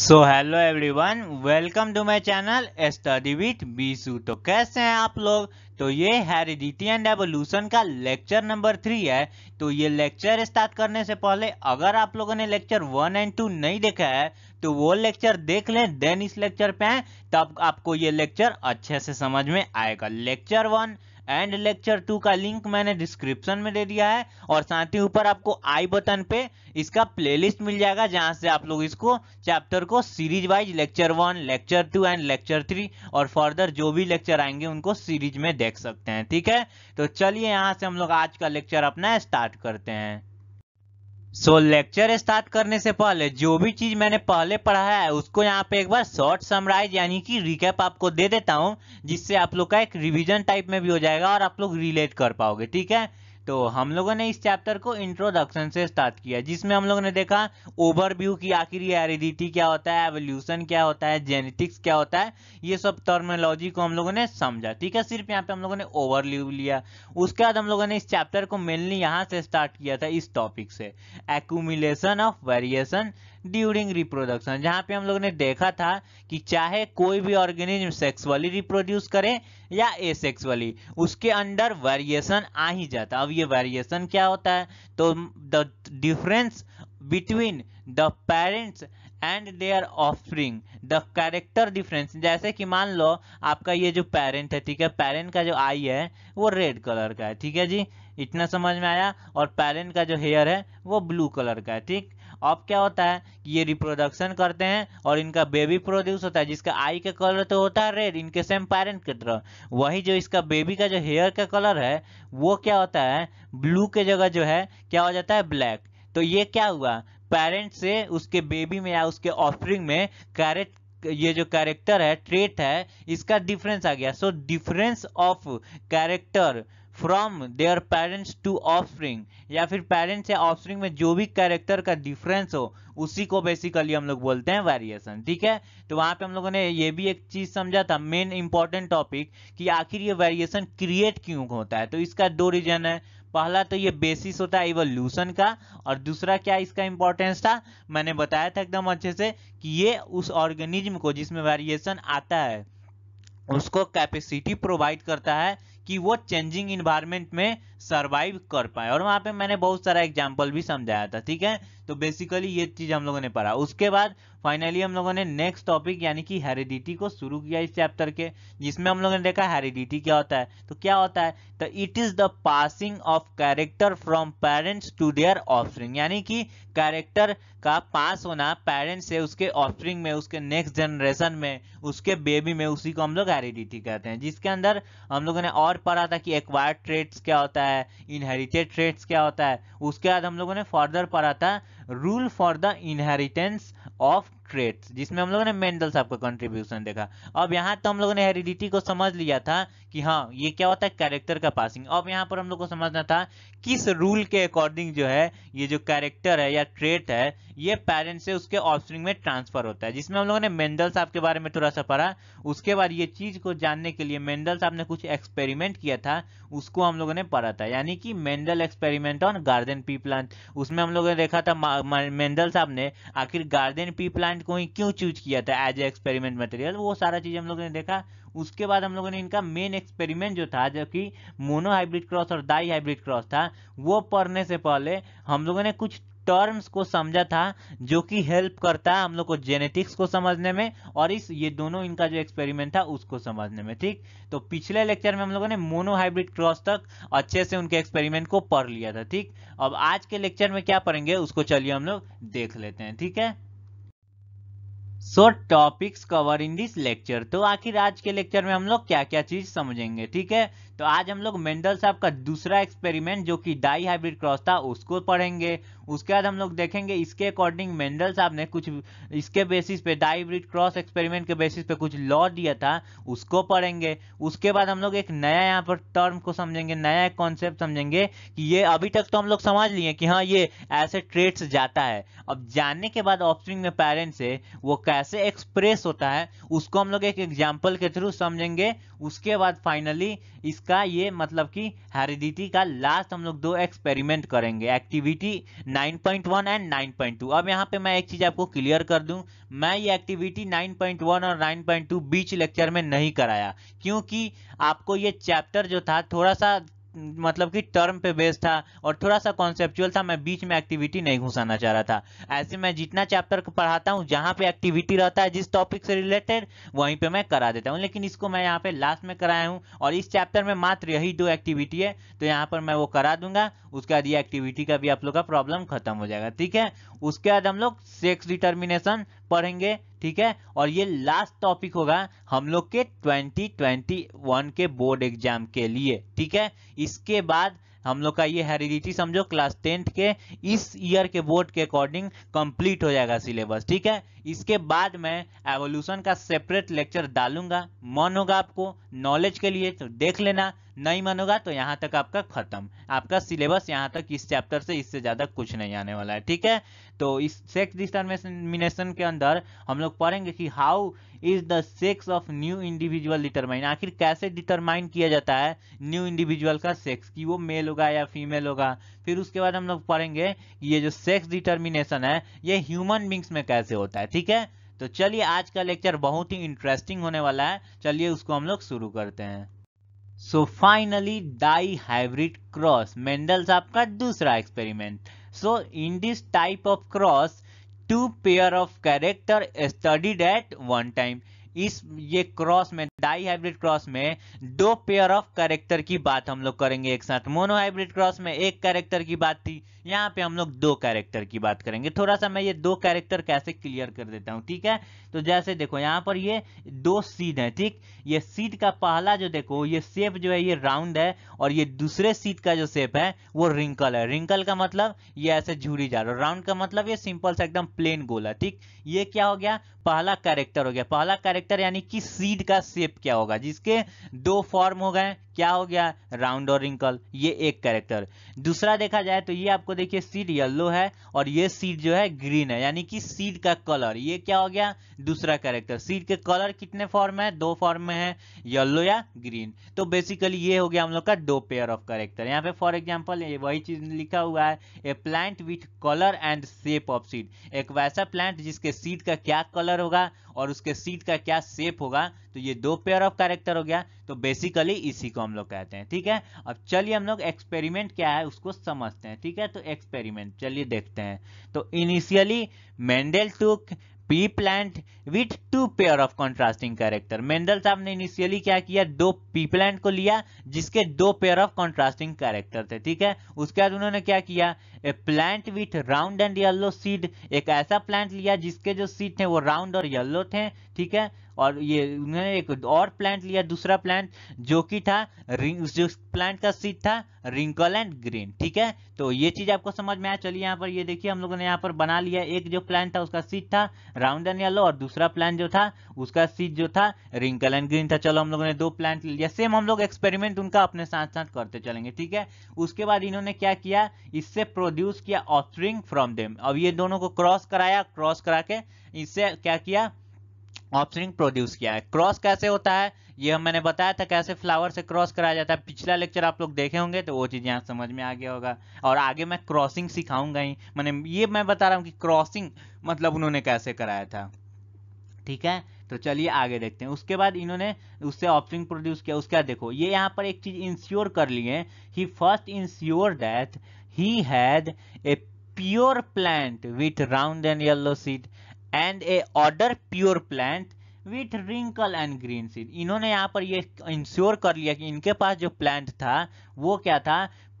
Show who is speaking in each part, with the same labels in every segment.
Speaker 1: so hello everyone welcome to my channel study with Bisu तो कैसे हैं आप लोग तो ये हेरिडिटी एंड एवोल्यूशन का लेक्चर नंबर थ्री है तो ये लेक्चर स्टार्ट करने से पहले अगर आप लोगों ने लेक्चर वन एंड टू नहीं देखा है तो वो लेक्चर देख लें देन इस लेक्चर पे आए तब आपको ये लेक्चर अच्छे से समझ में आएगा lecture one and lecture two का लिंक मैंने डिस्क्रिप्शन में दे दिया है और साथ ही ऊपर आपको आई बटन पे इसका प्लेलिस्ट मिल जाएगा जहां से आप लोग इसको चैप्टर को series wise lecture one lecture two and lecture three और फर्दर जो भी लेक्चर आएंगे उनको सीरीज में देख सकते हैं ठीक है तो चलिए यहाँ से हम लोग आज का लेक्चर अपना स्टार्ट करते हैं सो लेक्चर स्टार्ट करने से पहले जो भी चीज मैंने पहले पढ़ाया है उसको यहाँ पे एक बार शॉर्ट समराइज यानी कि रिकैप आपको दे देता हूँ जिससे आप लोग का एक रिवीजन टाइप में भी हो जाएगा और आप लोग रिलेट कर पाओगे ठीक है तो हम लोगों ने इस चैप्टर को इंट्रोडक्शन से स्टार्ट किया जिसमें हम लोगों ने देखा ओवरव्यू की आखिर ये क्या होता है एवोल्यूशन क्या होता है जेनेटिक्स क्या होता है ये सब टर्मोलॉजी को हम लोगों ने समझा ठीक है सिर्फ यहाँ पे हम लोगों ने ओवरव्यू लिया उसके बाद हम लोगों ने इस चैप्टर को मेनली यहाँ से स्टार्ट किया था इस टॉपिक से accumulation of variation during reproduction जहां पे हम लोग ने देखा था कि चाहे कोई भी ऑर्गेनिज्म सेक्सुअली रिप्रोड्यूस करे या एसेक्सुअली उसके अंडर वेरिएशन आ ही जाता अब ये वेरिएशन क्या होता है तो the difference between the parents and their offering the character difference जैसे कि मान लो आपका ये जो पेरेंट है ठीक है पेरेंट का जो आई है वो रेड कलर का है ठीक है जी इतना समझ में आया और पेरेंट का जो हेयर है वो ब्लू कलर का है ठीक अब क्या होता है ये रिप्रोडक्शन करते हैं और इनका बेबी प्रोड्यूस होता है जिसका आई का कलर तो होता है रेड इनके सेम पेरेंट की तरह वही जो इसका बेबी का जो हेयर का कलर है वो क्या होता है ब्लू के जगह जो है क्या हो जाता है ब्लैक तो ये क्या हुआ पेरेंट से उसके बेबी में या उसके ऑफरिंग में कैरेट ये जो कैरेक्टर है ट्रेट है इसका डिफरेंस आ गया so difference of character from their parents to offspring या फिर पेरेंट्स या ऑफस्प्रिंग में जो भी कैरेक्टर का डिफरेंस हो उसी को बेसिकली हम लोग बोलते हैं वेरिएशन ठीक है तो वहां पे हम लोगों ने ये भी एक चीज समझा था मेन इंपॉर्टेंट टॉपिक कि आखिर ये वेरिएशन क्रिएट क्यों होता है तो इसका दो रीजन है पहला तो ये बेसिस होता है इवोल्यूशन का और दूसरा क्या इसका इंपॉर्टेंस था मैंने बताया था एकदम अच्छे से कि ये उस ऑर्गेनिज्म को जिसमें वेरिएशन आता है उसको कैपेसिटी प्रोवाइड करता है कि वो चेंजिंग इन्वायरमेंट में सर्वाइव कर पाए और वहां पे मैंने बहुत सारा एग्जाम्पल भी समझाया था ठीक है तो बेसिकली ये चीज हम लोगों ने पढ़ा उसके बाद फाइनली हम लोगों ने नेक्स्ट टॉपिक यानी कि हेरिडिटी को शुरू किया इस चैप्टर के जिसमें हम लोगों ने देखा हेरिडिटी क्या होता है तो क्या होता है तो it is the passing of character from parents to their offering यानी कि कैरेक्टर का पास होना पेरेंट्स से उसके ऑफरिंग में उसके नेक्स्ट जनरेशन में उसके बेबी में उसी को हम लोग हेरिडिटी कहते हैं जिसके अंदर हम लोगों ने और पढ़ा था कि एक्वायर्ड ट्रेड्स क्या होता है इनहेरिटेड ट्रेड्स क्या होता है उसके बाद हम लोगों ने फर्दर पढ़ा था rule for the inheritance of traits जिसमें हम लोगों ने मेंडल साहब का कंट्रीब्यूशन देखा अब यहाँ तो हम लोगों ने हेरिडिटी को समझ लिया था कि हाँ ये क्या होता है कैरेक्टर का पासिंग अब यहाँ पर हम लोग को समझना था किस रूल के अकॉर्डिंग जो है ये जो कैरेक्टर है या ट्रेट है ये पेरेंट्स से उसके ऑप्शनिंग में ट्रांसफर होता है जिसमें हम लोगों ने मेंडल साहब के बारे में थोड़ा सा पढ़ा उसके बाद ये चीज को जानने के लिए मेंडल साहब ने कुछ एक्सपेरिमेंट किया था उसको हम लोगों ने पढ़ा था यानी कि Mendel experiment on garden pea plant उसमें हम लोगों ने देखा था मेंडल साहब ने आखिर गार्डन पी प्लांट प्लांट को ही क्यों चूज किया था एज ए एक्सपेरिमेंट मटेरियल वो सारा चीज़ हम लोगों ने देखा उसके बाद हम लोगों ने इनका मेन एक्सपेरिमेंट जो था जो कि मोनो हाइब्रिड क्रॉस और डाई हाइब्रिड क्रॉस था वो पढ़ने से पहले हम लोगों ने कुछ टर्म्स को समझा था जो कि हेल्प करता है हम लोग को जेनेटिक्स को समझने में और इस ये दोनों इनका जो एक्सपेरिमेंट था उसको समझने में ठीक तो पिछले लेक्चर में हम लोगों ने मोनो हाइब्रिड क्रॉस तक अच्छे से उनके एक्सपेरिमेंट को पढ़ लिया था ठीक अब आज के लेक्चर में क्या पढ़ेंगे उसको चलिए हम लोग देख लेते हैं ठीक है so topics cover in this lecture तो आखिर आज के लेक्चर में हम लोग क्या क्या चीज समझेंगे ठीक है तो आज हम लोग मेंडल साहब का दूसरा एक्सपेरिमेंट जो कि डाई हाइब्रिड क्रॉस था उसको पढ़ेंगे उसके बाद हम लोग देखेंगे इसके अकॉर्डिंग मेंडल साहब ने कुछ इसके बेसिस पे डाई हाइब्रिड क्रॉस एक्सपेरिमेंट के बेसिस पे कुछ लॉ दिया था उसको पढ़ेंगे उसके बाद हम लोग एक नया यहाँ पर टर्म को समझेंगे नया एक कॉन्सेप्ट समझेंगे कि ये अभी तक तो हम लोग समझ लिए कि हाँ ये ऐसे ट्रेड्स जाता है अब जानने के बाद ऑप्शनिंग में पेरेंट्स से वो कैसे एक्सप्रेस होता है उसको हम लोग एक एग्जाम्पल के थ्रू समझेंगे उसके बाद फाइनली इसका का ये मतलब कि हेरिडिटी का लास्ट हम लोग दो एक्सपेरिमेंट करेंगे एक्टिविटी 9.1 एंड 9.2 अब यहाँ पे मैं एक चीज आपको क्लियर कर दूं मैं ये एक्टिविटी 9.1 और 9.2 बीच लेक्चर में नहीं कराया क्योंकि आपको ये चैप्टर जो था थोड़ा सा मतलब कि टर्म पे बेस्ड था और थोड़ा सा कॉन्सेप्चुअल था मैं बीच में एक्टिविटी नहीं घुसाना चाह रहा था ऐसे मैं जितना चैप्टर पढ़ाता हूँ जहाँ पे एक्टिविटी रहता है जिस टॉपिक से रिलेटेड वहीं पे मैं करा देता हूँ लेकिन इसको मैं यहाँ पे लास्ट में कराया हूँ और इस चैप्टर में मात्र यही दो एक्टिविटी है तो यहाँ पर मैं वो करा दूंगा उसके ये रिएक्टिविटी का भी आप लोग का प्रॉब्लम खत्म हो जाएगा ठीक है उसके बाद हम लोग सेक्स डिटर्मिनेशन पढ़ेंगे ठीक है और ये लास्ट टॉपिक होगा हम लोग के 2021 के बोर्ड एग्जाम के लिए ठीक है इसके बाद हम लोग का ये हेरिडिटी समझो क्लास टेंथ के इस ईयर के बोर्ड के अकॉर्डिंग कंप्लीट हो जाएगा सिलेबस ठीक है इसके बाद मैं एवोल्यूशन का सेपरेट लेक्चर डालूंगा मन होगा आपको नॉलेज के लिए तो देख लेना नहीं मानोगा तो यहाँ तक आपका खत्म आपका सिलेबस यहाँ तक इस चैप्टर से इससे ज़्यादा कुछ नहीं आने वाला है ठीक है तो इस सेक्स डिटर्मिनेशन के अंदर हम लोग पढ़ेंगे कि how is the sex of new individual determine आखिर कैसे डिटरमाइन किया जाता है न्यू इंडिविजुअल का सेक्स कि वो मेल होगा या फीमेल होगा फिर उसके बाद हम लोग पढ़ेंगे कि ये जो सेक्स डिटर्मिनेशन है ये ह्यूमन बींग्स में कैसे होता है ठीक है तो चलिए आज का लेक्चर बहुत ही इंटरेस्टिंग होने वाला है चलिए उसको हम लोग शुरू करते हैं so finally dihybrid cross Mendel साहब का दूसरा experiment so in this type of cross two pair of character studied at one time इस ये क्रॉस में डाई हाइब्रिड क्रॉस में दो पेयर ऑफ कैरेक्टर की बात हम लोग करेंगे एक साथ मोनो हाइब्रिड क्रॉस में एक कैरेक्टर की बात थी यहाँ पे हम लोग दो कैरेक्टर की बात करेंगे थोड़ा सा मैं ये दो कैरेक्टर कैसे क्लियर कर देता हूँ ठीक है तो जैसे देखो यहाँ पर ये दो सीड है ठीक ये सीड का पहला जो देखो ये सेप जो है ये राउंड है और ये दूसरे सीट का जो सेप है वो रिंकल है रिंकल का मतलब ये ऐसे झूरी जा रहा है राउंड का मतलब ये सिंपल सा एकदम प्लेन गोल है ठीक ये क्या हो गया पहला कैरेक्टर हो गया पहला कैरेक्टर कैरेक्टर यानी कि सीड का शेप क्या होगा जिसके दो फॉर्म हो गए क्या हो गया राउंड और रिंकल ये एक कैरेक्टर दूसरा देखा जाए तो ये आपको देखिए सीड येल्लो है और ये सीड जो है ग्रीन है यानी कि सीड का कलर ये क्या हो गया दूसरा कैरेक्टर सीड के कलर कितने फॉर्म है दो फॉर्म में है येल्लो या ग्रीन तो बेसिकली ये हो गया हम लोग का दो पेयर ऑफ कैरेक्टर यहाँ पे फॉर एग्जाम्पल वही चीज लिखा हुआ है a plant with colour and shape of seed एक वैसा प्लांट जिसके सीड का क्या कलर होगा और उसके सीड का क्या सेप होगा तो ये दो पेयर ऑफ कैरेक्टर हो गया तो बेसिकली इसी को हम लोग कहते हैं ठीक है अब चलिए हम लोग एक्सपेरिमेंट क्या है उसको समझते हैं ठीक है तो एक्सपेरिमेंट चलिए देखते हैं तो initially Mendel took pea plant with two pair of contrasting character Mendel साहब ने इनिशियली क्या किया दो पी प्लांट को लिया जिसके दो पेयर ऑफ कॉन्ट्रास्टिंग कैरेक्टर थे ठीक है उसके बाद उन्होंने क्या किया a plant with round and yellow seed एक ऐसा प्लांट लिया जिसके जो सीड थे वो राउंड और येल्लो थे ठीक है और ये उन्होंने एक और प्लांट लिया दूसरा प्लांट जो कि था जो प्लांट का सीड था रिंकल एंड ग्रीन ठीक है तो ये चीज आपको समझ में आया चलिए यहाँ पर ये देखिए हम लोगों ने यहाँ पर बना लिया एक जो प्लांट था उसका सीड था राउंड एंड येलो और दूसरा प्लांट जो था उसका सीड जो था रिंकल एंड ग्रीन था चलो हम लोगों ने दो प्लांट लिया सेम हम लोग एक्सपेरिमेंट उनका अपने साथ साथ करते चलेंगे ठीक है उसके बाद इन्होंने क्या किया इससे प्रोड्यूस किया ऑफरिंग फ्रॉम देम अब ये दोनों को क्रॉस कराया क्रॉस करा के इससे क्या किया ऑफरिंग प्रोड्यूस किया है क्रॉस कैसे होता है ये मैंने बताया था कैसे फ्लावर से क्रॉस कराया जाता है पिछला लेक्चर आप लोग देखे होंगे तो वो चीज़ यहाँ समझ में आ गया होगा और आगे मैं क्रॉसिंग सिखाऊंगा ही मैंने ये मैं बता रहा हूँ कि क्रॉसिंग मतलब उन्होंने कैसे कराया था ठीक है तो चलिए आगे देखते हैं उसके बाद इन्होंने उससे ऑप्शन प्रोड्यूस किया उसके बाद देखो ये यहाँ पर एक चीज़ इंश्योर कर लिए ही first ensure that he had a pure plant with round and yellow seed and a other pure plant with wrinkle and green seed इन्होंने यहाँ पर ये इंश्योर कर लिया कि इनके पास जो प्लांट था वो क्या था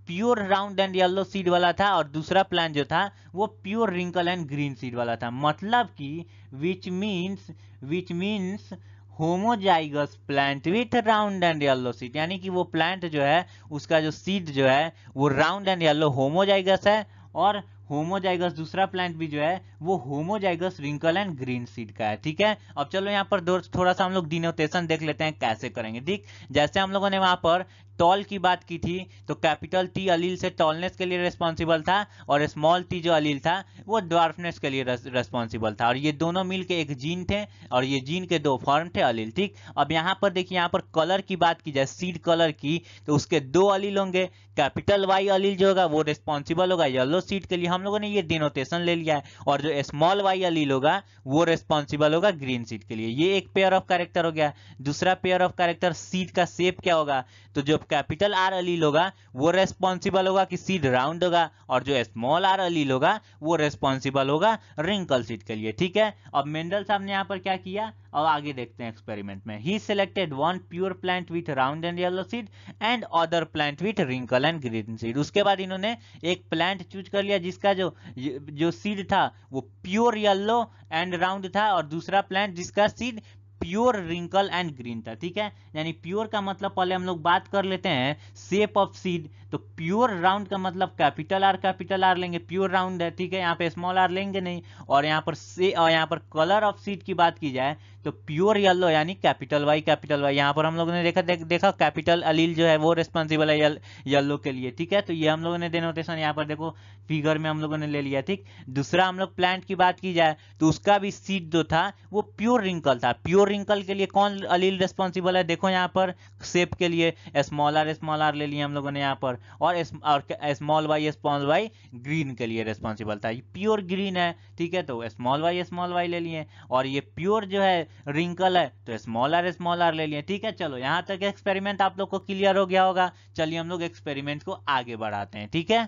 Speaker 1: pure round and yellow seed वाला था और दूसरा प्लांट जो था वो pure wrinkle and green seed वाला था मतलब कि which means which means homozygous plant with round and yellow seed यानी कि वो प्लांट जो है उसका जो सीड जो है वो राउंड एंड येलो होमोजाइगस है और होमोजाइगस दूसरा प्लांट भी जो है वो homozygous wrinkle and green seed का है ठीक है अब चलो यहाँ पर थोड़ा सा हम लोग डिनोटेशन देख लेते हैं कैसे करेंगे ठीक जैसे हम लोगों ने वहां पर टॉल की बात की थी तो कैपिटल टी अलील से टॉलनेस के लिए रेस्पॉन्सिबल था और स्मॉल टी जो अलील था वो ड्वार्फनेस के लिए रेस्पॉन्सिबल था और ये दोनों मिल के एक जीन थे और ये जीन के दो फॉर्म थे अलील ठीक अब यहाँ पर देखिए यहाँ पर कलर की बात की जाए सीड कलर की तो उसके दो अलील होंगे कैपिटल वाई अलील जो होगा वो रेस्पॉन्सिबल होगा येलो सीड के लिए हम लोगों ने ये डिनोटेशन ले लिया है और जो स्मॉल वाई या होगा वो रेस्पॉन्सिबल होगा ग्रीन सीट के लिए ये एक पेयर ऑफ कैरेक्टर हो गया दूसरा पेयर ऑफ कैरेक्टर सीट का सेप क्या होगा तो जो कैपिटल आर अलील होगा वो रेस्पॉन्सिबल होगा कि सीट राउंड होगा और जो स्मॉल आर अलील होगा वो रेस्पॉन्सिबल होगा रिंकल सीट के लिए ठीक है अब मेंडल साहब ने यहाँ पर क्या किया अब आगे देखते हैं एक्सपेरिमेंट में ही selected one pure plant with round and yellow seed and other plant with wrinkle and green seed उसके बाद इन्होंने एक प्लांट चूज कर लिया जिसका जो जो सीड था वो प्योर येल्लो एंड राउंड था और दूसरा प्लांट जिसका seed pure wrinkle and green था ठीक है यानी प्योर का मतलब पहले हम लोग बात कर लेते हैं शेप ऑफ सीड तो प्योर राउंड का मतलब कैपिटल आर कैपिटल आर लेंगे प्योर राउंड है ठीक है यहाँ पे स्मॉल आर लेंगे नहीं और यहाँ पर से और यहाँ पर कलर ऑफ सीड की बात की जाए तो प्योर येलो यानी कैपिटल वाई कैपिटल वाई यहाँ पर हम लोगों ने देखा दे, देखा कैपिटल अलील जो है वो रिस्पॉन्सिबल है येलो के लिए ठीक है तो ये हम लोगों ने डेनोटेशन यहाँ पर देखो फिगर में हम लोगों ने ले लिया ठीक दूसरा हम लोग प्लांट की बात की जाए तो उसका भी सीट जो था वो प्योर रिंकल था प्योर रिंकल के लिए कौन अलील रिस्पॉन्सिबल है देखो यहाँ पर सेप के लिए स्मॉल आर स्मॉल आर ले लिया हम लोगों ने यहाँ पर और small Y small Y green के लिए रिस्पॉन्सिबल था प्योर ग्रीन है ठीक है तो स्मॉल वाई स्मॉल वाई ले लिए और ये प्योर जो है रिंकल है तो स्मॉल आर स्मॉल आर ले लिए ठीक है चलो यहाँ तक एक्सपेरिमेंट आप लोग को क्लियर हो गया होगा चलिए हम लोग एक्सपेरिमेंट को आगे बढ़ाते हैं ठीक है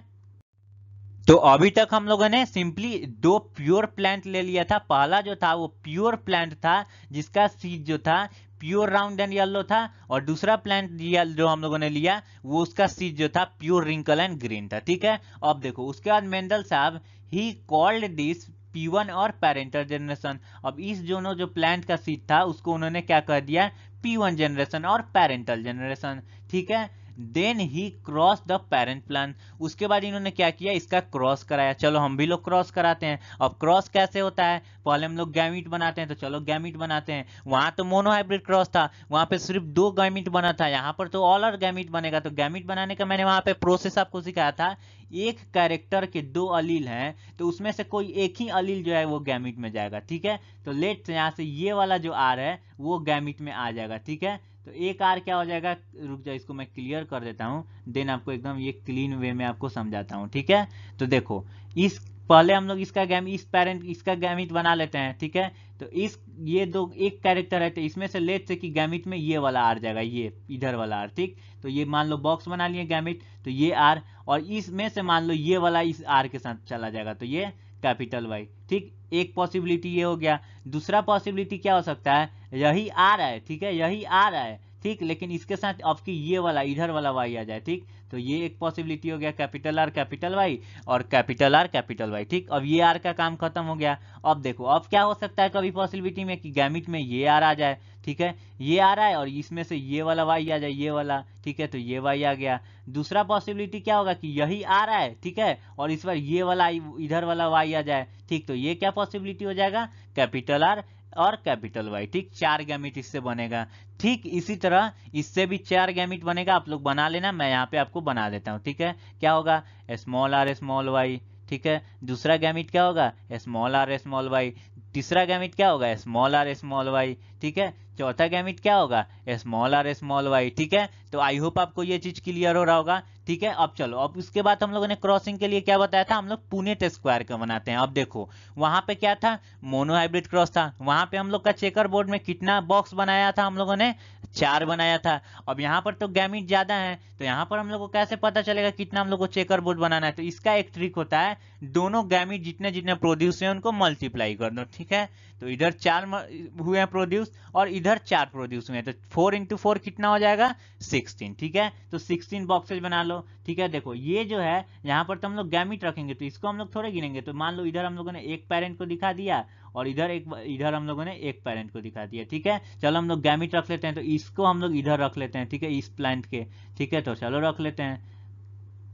Speaker 1: तो अभी तक हम लोगों ने सिंपली दो प्योर प्लांट ले लिया था पहला जो था वो प्योर प्लांट था जिसका सीड जो था प्योर राउंड एंड येलो था और दूसरा प्लांट जो हम लोगों ने लिया वो उसका सीड जो था प्योर रिंकल एंड ग्रीन था ठीक है अब देखो उसके बाद मेंडल साहब ही कॉल्ड दिस P1 और पेरेंटल जनरेशन अब इस दोनों जो प्लांट का सीट था उसको उन्होंने क्या कर दिया P1 जनरेशन और पेरेंटल जनरेशन ठीक है then he cross the parent plant उसके बाद इन्होंने क्या किया इसका क्रॉस कराया चलो हम भी लोग क्रॉस कराते हैं अब क्रॉस कैसे होता है पहले हम लोग गैमिट बनाते हैं तो चलो गैमिट बनाते हैं वहां तो मोनोहाइब्रिड क्रॉस था वहां पे सिर्फ दो गैमिट बना था यहाँ पर तो ऑल और गैमिट बनेगा तो गैमिट बनाने का मैंने वहां पे प्रोसेस आपको सिखाया था एक कैरेक्टर के दो अलील हैं तो उसमें से कोई एक ही अलील जो है वो गैमिट में जाएगा ठीक है तो लेट यहाँ से ये वाला जो आर है वो गैमिट में आ जाएगा ठीक है तो एक आर क्या हो जाएगा रुक जाए इसको मैं क्लियर कर देता हूँ देन आपको एकदम ये क्लीन वे में आपको समझाता हूँ ठीक है तो देखो इस पहले हम लोग इसका गैम इस पेरेंट इसका गैमिट बना लेते हैं ठीक है तो इस ये दो एक कैरेक्टर है तो इसमें से लेट से कि गैमिट में ये वाला आर जाएगा ये इधर वाला आर ठीक तो ये मान लो बॉक्स बना लिए गैमिट तो ये आर और इसमें से मान लो ये वाला इस आर के साथ चला जाएगा तो ये कैपिटल वाई ठीक एक पॉसिबिलिटी ये हो गया दूसरा पॉसिबिलिटी क्या हो सकता है यही आ रहा है ठीक है यही आ रहा है ठीक लेकिन इसके साथ आपकी ये वाला इधर वाला वाई आ जाए ठीक तो ये एक पॉसिबिलिटी हो गया कैपिटल आर कैपिटल वाई और कैपिटल आर कैपिटल वाई ठीक अब ये आर का काम खत्म हो गया अब देखो अब क्या हो सकता है कभी पॉसिबिलिटी में कि गैमिट में ये आर आ जाए ठीक है ये आ रहा है और इसमें से ये वाला वाई आ जाए ये वाला ठीक है तो ये वाई आ गया दूसरा पॉसिबिलिटी क्या होगा कि यही आ रहा है ठीक है और इस बार ये वाला इधर वाला वाई आ जाए ठीक तो ये क्या पॉसिबिलिटी हो जाएगा कैपिटल आर और कैपिटल वाई ठीक चार गैमिट इससे बनेगा ठीक इसी तरह इससे भी चार गैमिट बनेगा आप लोग बना लेना मैं यहाँ पे आपको बना देता हूँ ठीक है क्या होगा स्मॉल आर स्मॉल वाई ठीक है दूसरा गैमिट क्या होगा स्मॉल आर स्मॉल वाई तीसरा गैमिट क्या होगा स्मॉल आर स्मॉल वाई ठीक है चौथा गैमिट क्या होगा स्मॉल आर स्मॉल वाई ठीक है तो आई होप आपको ये चीज क्लियर हो रहा होगा ठीक है अब चलो अब उसके बाद हम लोगों ने क्रॉसिंग के लिए क्या बताया था हम लोग पुनेट स्क्वायर का बनाते हैं अब देखो वहां पे क्या था मोनोहाइब्रिड क्रॉस था वहां पे हम लोग का चेकर बोर्ड में कितना बॉक्स बनाया था हम लोगों ने चार बनाया था अब यहाँ पर तो गैमिट ज्यादा है तो यहाँ पर हम लोग को कैसे पता चलेगा कितना हम लोग को चेकर बोर्ड बनाना है तो इसका एक ट्रिक होता है दोनों गैमिट जितने जितने प्रोड्यूस है उनको मल्टीप्लाई कर दो ठीक है तो इधर चार हुए हैं प्रोड्यूस और इधर चार प्रोड्यूस हुए हैं तो फोर इंटू फोर कितना हो जाएगा सिक्सटीन ठीक है तो सिक्सटीन बॉक्सेज बना लो लो ठीक है देखो ये जो है यहाँ पर तो हम लोग गैमिट रखेंगे तो इसको हम लोग थोड़े गिनेंगे तो मान लो इधर हम लोगों ने एक पेरेंट को दिखा दिया और इधर एक इधर हम लोगों ने एक पेरेंट को दिखा दिया ठीक है चलो हम लोग गैमिट रख लेते हैं तो इसको हम लोग इधर रख लेते हैं ठीक है इस प्लांट के ठीक है तो चलो रख लेते हैं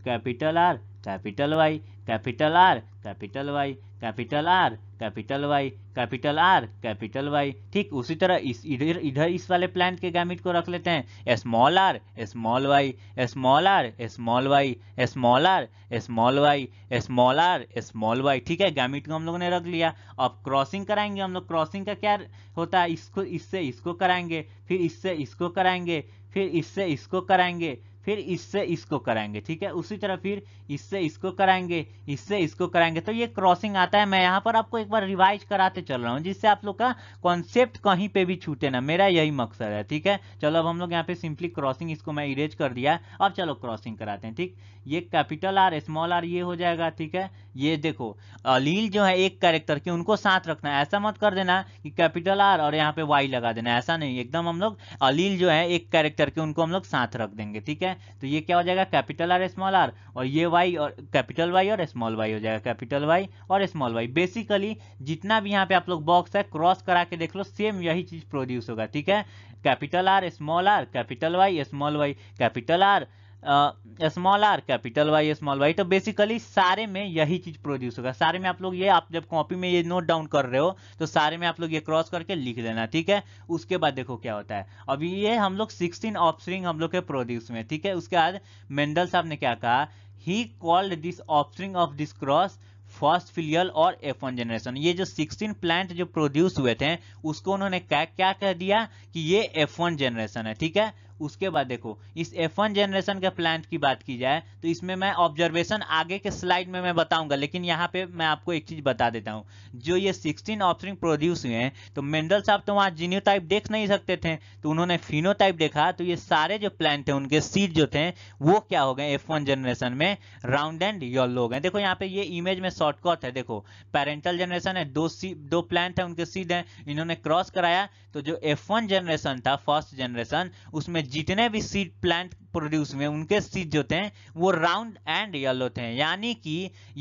Speaker 1: capital R capital Y capital R capital Y capital R capital Y capital R capital Y ठीक उसी तरह इस इधर इधर इस वाले प्लांट के गैमिट को रख लेते हैं small R small Y small R small Y small R small Y small R small Y ठीक है गैमिट को हम लोगों ने रख लिया अब क्रॉसिंग कराएंगे हम लोग क्रॉसिंग का क्या होता है इसको इससे इसको कराएंगे फिर इससे इसको कराएंगे फिर इससे इसको कराएंगे फिर इससे इसको कराएंगे ठीक है उसी तरह फिर इससे इसको कराएंगे इससे इसको कराएंगे तो ये क्रॉसिंग आता है मैं यहाँ पर आपको एक बार रिवाइज कराते चल रहा हूँ जिससे आप लोग का कॉन्सेप्ट कहीं पे भी छूटे ना मेरा यही मकसद है ठीक है चलो अब हम लोग यहाँ पे सिंपली क्रॉसिंग इसको मैं इरेज कर दिया अब चलो क्रॉसिंग कराते हैं ठीक ये कैपिटल आर स्मॉल आर ये हो जाएगा ठीक है ये देखो अलील जो है एक कैरेक्टर के उनको साथ रखना ऐसा मत कर देना कि कैपिटल आर और यहाँ पे वाई लगा देना ऐसा नहीं एकदम हम लोग अलील जो है एक कैरेक्टर के उनको हम लोग साथ रख देंगे ठीक है तो ये क्या हो जाएगा कैपिटल आर स्मॉल आर और ये वाई और कैपिटल वाई और स्मॉल वाई हो जाएगा कैपिटल वाई और स्मॉल वाई बेसिकली जितना भी यहाँ पे आप लोग बॉक्स है क्रॉस करा के देख लो सेम यही चीज प्रोड्यूस होगा ठीक है capital R small R capital Y small Y capital R small R capital Y small Y तो बेसिकली सारे में यही चीज प्रोड्यूस होगा सारे में आप लोग ये आप जब कॉपी में ये नोट डाउन कर रहे हो तो सारे में आप लोग ये क्रॉस करके लिख लेना ठीक है उसके बाद देखो क्या होता है अब ये हम लोग सिक्सटीन ऑप्शरिंग हम लोग के प्रोड्यूस में ठीक है उसके बाद मेंडल साहब ने क्या कहा he called this offspring of this cross first filial और एफ वन जनरेशन ये जो 16 प्लांट जो प्रोड्यूस हुए थे उसको उन्होंने क्या क्या कह दिया कि ये एफ वन जनरेशन है ठीक है उसके बाद देखो इस एफ जनरेशन के प्लांट की बात की जाए तो इसमें मैं ऑब्जर्वेशन आगे के स्लाइड में मैं बताऊंगा लेकिन यहाँ पे मैं आपको एक चीज बता देता हूँ जो ये 16 ऑप्शन प्रोड्यूस हुए हैं तो मेंडल साहब तो वहाँ जीनियो टाइप देख नहीं सकते थे तो उन्होंने फिनो देखा तो ये सारे जो प्लांट थे उनके सीट जो थे वो क्या हो गए एफ जनरेशन में राउंड एंड येलो हो गए देखो यहाँ पे ये इमेज में शॉर्टकट है देखो पेरेंटल जनरेशन है दो सी दो प्लांट है उनके सीट है इन्होंने क्रॉस कराया तो जो एफ जनरेशन था फर्स्ट जनरेशन उसमें जितने भी सीड प्लांट प्रोड्यूस हुए उनके सीड जो थे वो राउंड एंड येलो थे यानी कि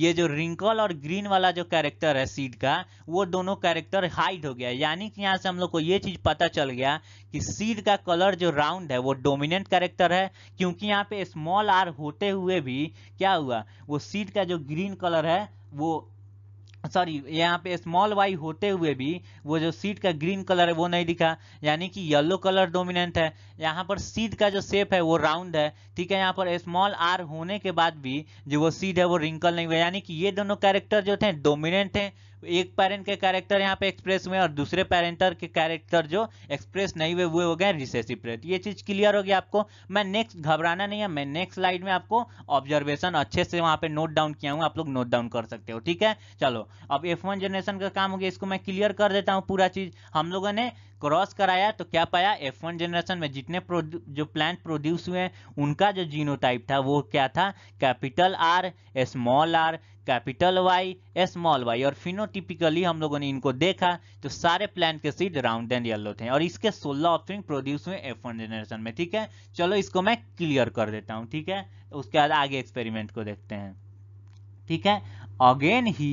Speaker 1: ये जो रिंकल और ग्रीन वाला जो कैरेक्टर है सीड का वो दोनों कैरेक्टर हाइड हो गया यानी कि यहाँ से हम लोग को ये चीज़ पता चल गया कि सीड का कलर जो राउंड है वो डोमिनेंट कैरेक्टर है क्योंकि यहाँ पे स्मॉल आर होते हुए भी क्या हुआ वो सीड का जो ग्रीन कलर है वो सॉरी यहाँ पे स्मॉल वाई होते हुए भी वो जो सीट का ग्रीन कलर है वो नहीं दिखा यानी कि येलो कलर डोमिनेंट है यहाँ पर सीड का जो शेप है वो राउंड है ठीक है यहाँ पर स्मॉल आर होने के बाद भी जो वो सीड है वो रिंकल नहीं हुआ यानी कि ये दोनों कैरेक्टर जो थे डोमिनेंट हैं एक पेरेंट के कैरेक्टर यहाँ पे एक्सप्रेस हुए और दूसरे पेरेंटर के कैरेक्टर जो एक्सप्रेस नहीं हुए हुए हो गए रिसेसिव प्रेट ये चीज क्लियर होगी आपको मैं नेक्स्ट घबराना नहीं है मैं नेक्स्ट स्लाइड में आपको ऑब्जर्वेशन अच्छे से वहां पे नोट डाउन किया हूँ आप लोग नोट डाउन कर सकते हो ठीक है चलो अब एफ जनरेशन का काम हो गया इसको मैं क्लियर कर देता हूँ पूरा चीज हम लोगों ने क्रॉस कराया तो क्या पाया एफ वन जनरेशन में जितने जो प्लांट प्रोड्यूस हुए हैं उनका जो जीनोटाइप था वो क्या था capital R small R capital Y small Y और फिनोटिपिकली हम लोगों ने इनको देखा तो सारे प्लांट के सीड राउंड एंड येलो थे और इसके 16 ऑप्शन प्रोड्यूस हुए एफ वन जनरेशन में ठीक है चलो इसको मैं क्लियर कर देता हूँ ठीक है उसके बाद आगे एक्सपेरिमेंट को देखते हैं ठीक है again he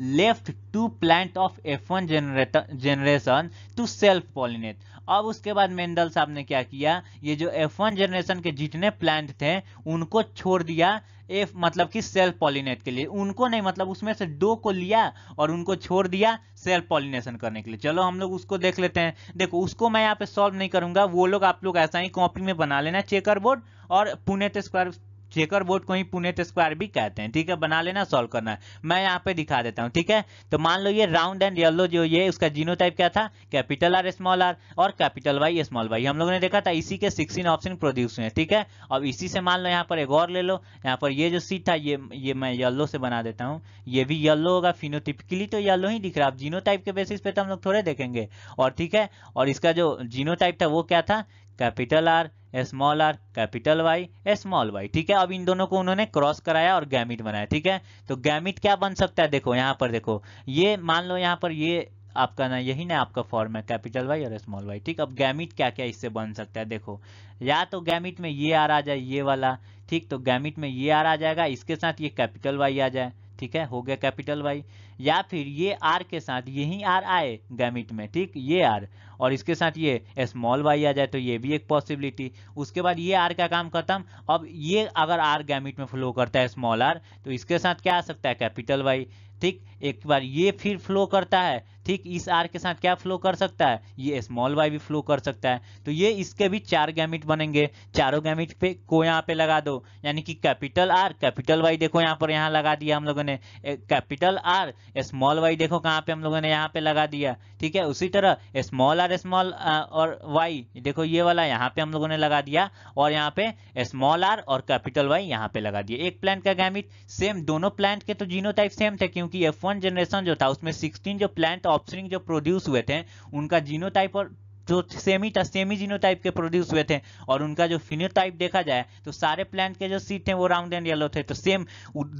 Speaker 1: left to plant of F one generation to self pollinate अब उसके बाद मेंडल साहब ने क्या किया ये जो एफ वन जनरेशन के जितने प्लांट थे उनको छोड़ दिया एफ मतलब कि सेल्फ पॉलिनेट के लिए उनको नहीं मतलब उसमें से दो को लिया और उनको छोड़ दिया सेल्फ पॉलिनेशन करने के लिए चलो हम लोग उसको देख लेते हैं देखो उसको मैं यहाँ पे सॉल्व नहीं करूंगा वो लोग आप लोग ऐसा ही कॉपी में बना लेना चेकर बोर्ड और पुणे स्क्वायर चेकर बोर्ड को ही पुनेट स्क्वायर तो भी कहते हैं ठीक है बना लेना सॉल्व करना मैं यहाँ पे दिखा देता हूँ ठीक है तो मान लो ये राउंड एंड येलो जो ये उसका जीनो क्या था कैपिटल आर स्मॉल आर और कैपिटल वाई स्मॉल वाई हम लोगों ने देखा था इसी के सिक्सटीन ऑप्शन प्रोड्यूस हुए ठीक है अब इसी से मान लो यहाँ पर एक और ले लो यहाँ पर ये जो सीट था ये ये मैं येल्लो से बना देता हूँ ये भी येल्लो होगा फिनोटिपिकली तो येल्लो ही दिख रहा है जीनो टाइप के बेसिस पे तो हम लोग थोड़े देखेंगे और ठीक है और इसका जो जीनो टाइप था वो क्या था capital R small R capital Y small Y ठीक है अब इन दोनों को उन्होंने क्रॉस कराया और गैमिट बनाया ठीक है तो गैमिट क्या बन सकता है देखो यहाँ पर देखो ये मान लो यहाँ पर ये आपका ना यही ना आपका फॉर्म है कैपिटल वाई और स्मॉल वाई ठीक अब गैमिट क्या क्या इससे बन सकता है देखो या तो गैमिट में ये आर आ जाए ये वाला ठीक तो गैमिट में ये आर आ जाएगा इसके साथ ये कैपिटल वाई आ जाए ठीक है हो गया कैपिटल वाई या फिर ये आर के साथ यही आर आए गैमिट में ठीक ये आर और इसके साथ ये स्मॉल वाई आ जाए तो ये भी एक पॉसिबिलिटी उसके बाद ये आर का काम खत्म अब ये अगर आर गैमिट में फ्लो करता है स्मॉल आर तो इसके साथ क्या आ सकता है कैपिटल वाई ठीक एक बार ये फिर फ्लो करता है ठीक इस आर के साथ क्या फ्लो कर सकता है ये स्मॉल वाई भी फ्लो कर सकता है तो ये इसके भी चार गैमिट बनेंगे चारों गैमिट पे को यहाँ पे लगा दो यानी कि कैपिटल आर कैपिटल वाई देखो यहाँ पर यहाँ लगा दिया हम लोगों ने कैपिटल आर स्मॉल वाई देखो कहाँ पे हम लोगों ने यहाँ पे लगा दिया ठीक है उसी तरह स्मॉल आर स्मॉल और वाई देखो ये वाला यहाँ पे हम लोगों ने लगा दिया और यहाँ पे स्मॉल आर और कैपिटल वाई यहाँ पे लगा दिया एक प्लांट का गैमिट सेम दोनों प्लांट के तो जीनो टाइप सेम थे क्योंकि एफ जनरेशन जो था उसमें सिक्सटीन जो प्लांट ऑफ्सरिंग जो प्रोड्यूस हुए थे उनका जीनोटाइप और जो सेमी था सेमी टाइप के प्रोड्यूस हुए थे और उनका जो टाइप देखा जाए तो सारे प्लांट के जो सीट थे वो राउंड एंड येलो थे तो सेम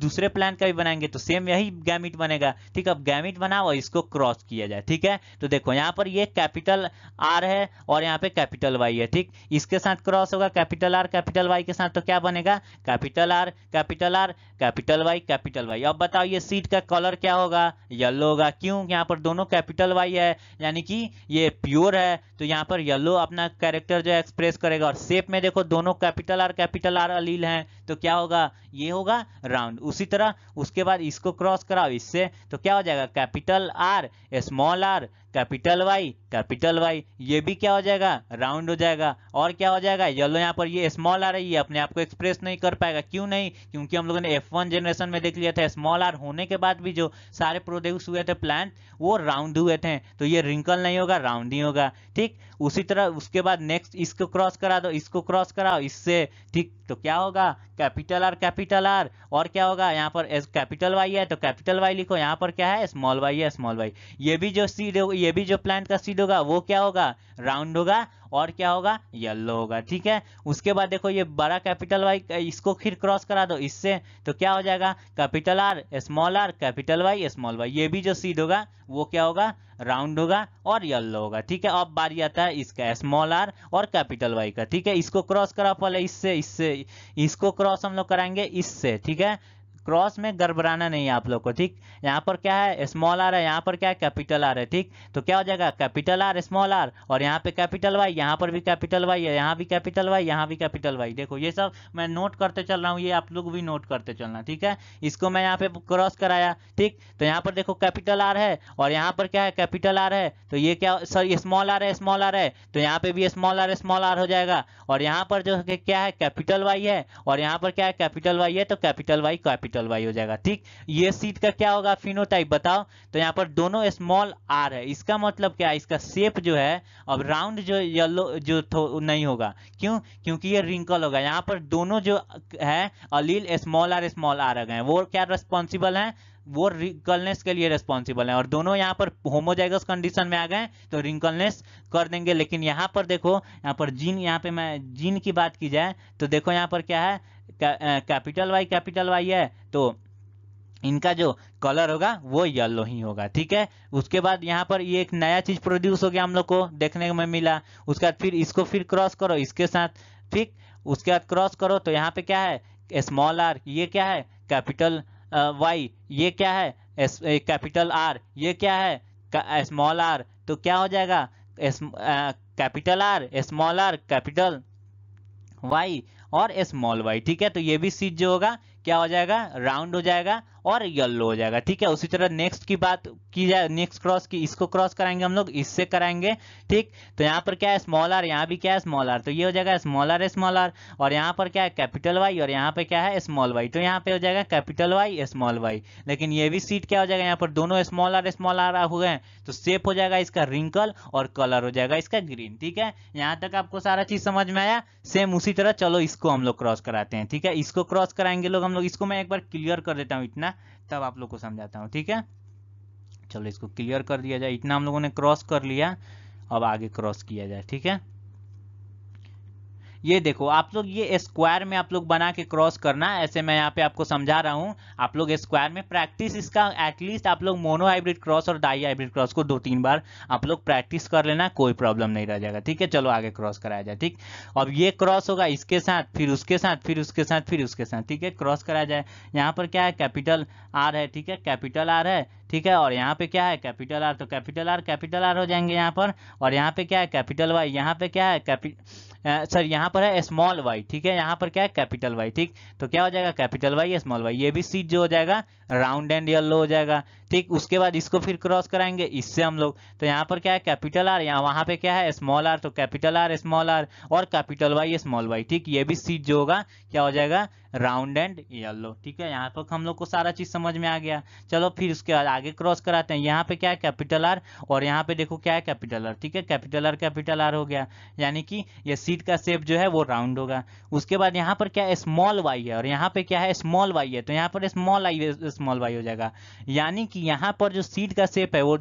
Speaker 1: दूसरे प्लांट का भी बनाएंगे तो सेम यही गैमिट बनेगा ठीक है अब गैमिट बनाओ इसको क्रॉस किया जाए ठीक है तो देखो यहाँ पर ये कैपिटल आर है और यहाँ पे कैपिटल वाई है ठीक इसके साथ क्रॉस होगा कैपिटल आर कैपिटल वाई के साथ तो क्या बनेगा capital R capital R capital Y capital Y अब बताओ ये सीट का कलर क्या होगा येलो होगा क्यों यहाँ पर दोनों कैपिटल वाई है यानी कि ये प्योर है तो यहाँ पर येलो अपना कैरेक्टर जो है एक्सप्रेस करेगा और सेप में देखो दोनों capital R capital R allele हैं तो क्या होगा ये होगा राउंड उसी तरह उसके बाद इसको क्रॉस कराओ इससे तो क्या हो जाएगा capital R small R capital Y capital Y ये भी क्या हो जाएगा राउंड हो जाएगा और क्या हो जाएगा येलो यहाँ पर ये स्मॉल आ रही है अपने आप को एक्सप्रेस नहीं कर पाएगा क्यों नहीं क्योंकि हम लोगों ने एफ वन जनरेशन में देख लिया था स्मॉल आर होने के बाद भी जो सारे प्रोडक्ट्स हुए थे प्लांट वो राउंड हुए थे तो ये रिंकल नहीं होगा राउंड ही होगा ठीक उसी तरह उसके बाद नेक्स्ट इसको क्रॉस करा दो इसको क्रॉस कराओ इससे ठीक तो क्या होगा कैपिटल आर कैपिटल आर और क्या होगा यहाँ पर कैपिटल वाई है तो कैपिटल वाई लिखो यहाँ पर क्या है स्मॉल वाई है स्मॉल वाई ये भी जो सीड ये भी जो प्लांट का सीड होगा वो क्या होगा राउंड होगा और क्या होगा येल्लो होगा ठीक है उसके बाद देखो ये बड़ा कैपिटल वाई इसको फिर क्रॉस करा दो इससे तो क्या हो जाएगा capital R small R capital Y small Y ये भी जो सीड होगा वो क्या होगा राउंड होगा और येल्लो होगा ठीक है अब बारी आता है इसका स्मॉल आर और कैपिटल वाई का ठीक है इसको क्रॉस करा पहले इससे इससे इसको क्रॉस हम लोग कराएंगे इससे ठीक है क्रॉस में गड़बड़ाना नहीं है आप लोग को ठीक यहाँ पर क्या है स्मॉल आर है यहाँ पर क्या है कैपिटल आर है ठीक तो क्या हो जाएगा कैपिटल आर स्मॉल आर और यहाँ पे कैपिटल वाई यहाँ पर भी कैपिटल वाई है यहाँ भी कैपिटल वाई यहाँ भी कैपिटल वाई देखो ये सब मैं नोट करते चल रहा हूँ ये आप लोग भी नोट करते चलना ठीक है इसको मैं यहाँ पे क्रॉस कराया ठीक तो यहाँ पर देखो कैपिटल आर है और यहाँ पर क्या है कैपिटल आर है तो ये क्या सॉरी स्मॉल आर है स्मॉल आर है तो यहाँ पे भी स्मॉल आर स्मॉल आर हो जाएगा और यहाँ पर जो क्या है कैपिटल वाई है और यहाँ पर क्या है कैपिटल वाई है तो capital Y capital capital Y हो जाएगा ठीक ये सीट का क्या होगा फिनोटाइप बताओ तो यहाँ पर दोनों स्मॉल आर है इसका मतलब क्या है इसका शेप जो है अब राउंड जो येलो जो नहीं होगा क्यों क्योंकि ये रिंकल होगा यहाँ पर दोनों जो है allele small R small R गए वो क्या रेस्पॉन्सिबल है वो रिंकलनेस के लिए रेस्पॉन्सिबल है और दोनों यहाँ पर होमोजाइगस कंडीशन में आ गए तो रिंकलनेस कर देंगे लेकिन यहाँ पर देखो यहाँ पर जीन यहाँ पे मैं जीन की बात की जाए तो देखो यहाँ पर क्या है कैपिटल वाई कैपिटल वाई है तो इनका जो कलर होगा वो येलो ही होगा ठीक है उसके बाद यहाँ पर ये एक नया चीज प्रोड्यूस हो गया हम लोग को देखने में मिला उसके बाद फिर इसको फिर क्रॉस करो इसके साथ ठीक उसके बाद क्रॉस करो तो यहाँ पे क्या है स्मॉल आर ये क्या है कैपिटल वाई ये क्या है कैपिटल आर ये क्या है स्मॉल आर तो क्या हो जाएगा capital R small R capital Y और स्मॉल वाई ठीक है तो ये भी सीट जो होगा क्या हो जाएगा राउंड हो जाएगा और येल्लो हो जाएगा ठीक है उसी तरह नेक्स्ट की बात की जाए नेक्स्ट क्रॉस की इसको क्रॉस कराएंगे हम लोग इससे कराएंगे ठीक तो यहाँ पर क्या है स्मॉल आर यहाँ भी क्या है स्मॉल आर तो ये हो जाएगा स्मॉल आर स्मॉल आर और यहाँ पर क्या है कैपिटल वाई और यहाँ पे क्या है स्मॉल वाई तो यहाँ पे हो जाएगा कैपिटल वाई स्मॉल वाई लेकिन ये भी सीट क्या हो जाएगा यहाँ पर दोनों स्मॉल आर स्मॉल आर हुए हैं तो सेप हो जाएगा इसका रिंकल और कलर हो जाएगा इसका ग्रीन ठीक है यहाँ तक आपको सारा चीज समझ में आया सेम उसी तरह चलो इसको हम लोग क्रॉस कराते हैं ठीक है इसको क्रॉस कराएंगे लोग हम लोग इसको मैं एक बार क्लियर कर देता हूँ इतना तब आप लोग को समझाता हूँ ठीक है चलो इसको क्लियर कर दिया जाए इतना हम लोगों ने क्रॉस कर लिया अब आगे क्रॉस किया जाए ठीक है ये देखो आप लोग ये स्क्वायर में आप लोग बना के क्रॉस करना ऐसे मैं यहाँ पे आपको समझा रहा हूँ आप लोग स्क्वायर में प्रैक्टिस इसका एटलीस्ट आप लोग मोनो हाइब्रिड क्रॉस और डाई हाइब्रिड क्रॉस को दो तीन बार आप लोग प्रैक्टिस कर लेना कोई प्रॉब्लम नहीं रह जाएगा ठीक है चलो आगे क्रॉस कराया जाए ठीक अब ये क्रॉस होगा इसके साथ फिर उसके साथ फिर उसके साथ फिर उसके साथ ठीक है क्रॉस कराया जाए यहाँ पर क्या है कैपिटल आर है ठीक है कैपिटल आर है ठीक है और यहाँ पे क्या है कैपिटल आर तो कैपिटल आर कैपिटल आर हो जाएंगे यहाँ पर और यहाँ पे क्या है कैपिटल वाई यहाँ पे क्या है कैपिटल सर यहाँ पर है स्मॉल वाई ठीक है यहाँ पर क्या है कैपिटल वाई ठीक तो क्या हो जाएगा कैपिटल वाई स्मॉल वाई ये भी सीट जो हो जाएगा राउंड एंड येल्लो हो जाएगा ठीक उसके बाद इसको फिर क्रॉस कराएंगे इससे हम लोग तो यहाँ पर क्या है कैपिटल आर यहाँ वहाँ पे क्या है स्मॉल आर तो कैपिटल आर स्मॉल आर और कैपिटल वाई स्मॉल वाई ठीक ये भी सीट जो होगा क्या हो जाएगा राउंड एंड येल्लो ठीक है यहाँ तक हम लोग को सारा चीज समझ में आ गया चलो फिर उसके बाद आगे क्रॉस कराते हैं यहाँ पे क्या है कैपिटल आर और यहाँ पे देखो क्या है कैपिटल आर ठीक है कैपिटल आर कैपिटल आर हो गया यानी कि ये सीट का शेप जो है वो राउंड होगा उसके बाद यहाँ पर क्या है स्मॉल वाई है और यहाँ पे क्या है स्मॉल वाई है तो यहाँ पर स्मॉल आई स्मॉल वाई हो जाएगा यानी कि यहाँ पर जो सीट का शेप है वो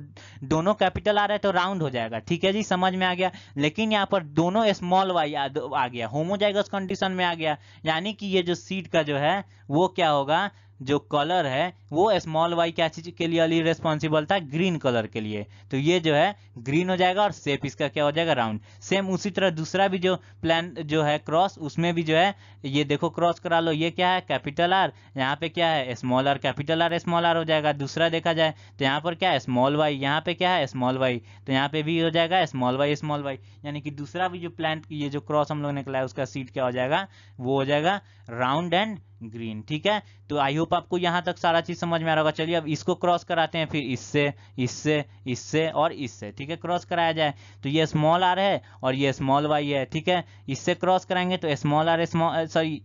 Speaker 1: दोनों कैपिटल आ रहा है तो राउंड हो जाएगा ठीक है जी समझ में आ गया लेकिन यहाँ पर दोनों स्मॉल वाई आ, गया होमोजाइगस कंडीशन में आ गया यानी कि ये जो सीट का जो है वो क्या होगा जो कलर है वो स्मॉल वाई क्या चीज के लिए अली रेस्पॉन्सिबल था ग्रीन कलर के लिए तो ये जो है ग्रीन हो जाएगा और सेप इसका क्या हो जाएगा राउंड सेम उसी तरह दूसरा भी जो प्लान जो है क्रॉस उसमें भी जो है ये देखो क्रॉस करा लो ये क्या है कैपिटल आर यहाँ पे क्या है small R capital R small R हो जाएगा दूसरा देखा जाए तो यहाँ पर क्या है स्मॉल वाई यहाँ पे क्या है स्मॉल वाई तो यहाँ पे भी हो जाएगा स्मॉल वाई स्मॉल वाई यानी कि दूसरा भी जो प्लान ये जो क्रॉस हम लोग निकला है उसका सीट क्या हो जाएगा वो हो जाएगा राउंड एंड ग्रीन ठीक है तो आई होप आपको यहां तक सारा चीज़ समझ में आ रहा होगा चलिए अब इसको क्रॉस कराते हैं फिर इससे इससे इससे और इससे ठीक है क्रॉस कराया जाए तो ये स्मॉल आर है और ये स्मॉल वाई है ठीक है इससे क्रॉस कराएंगे तो स्मॉल आर स्मॉल सॉरी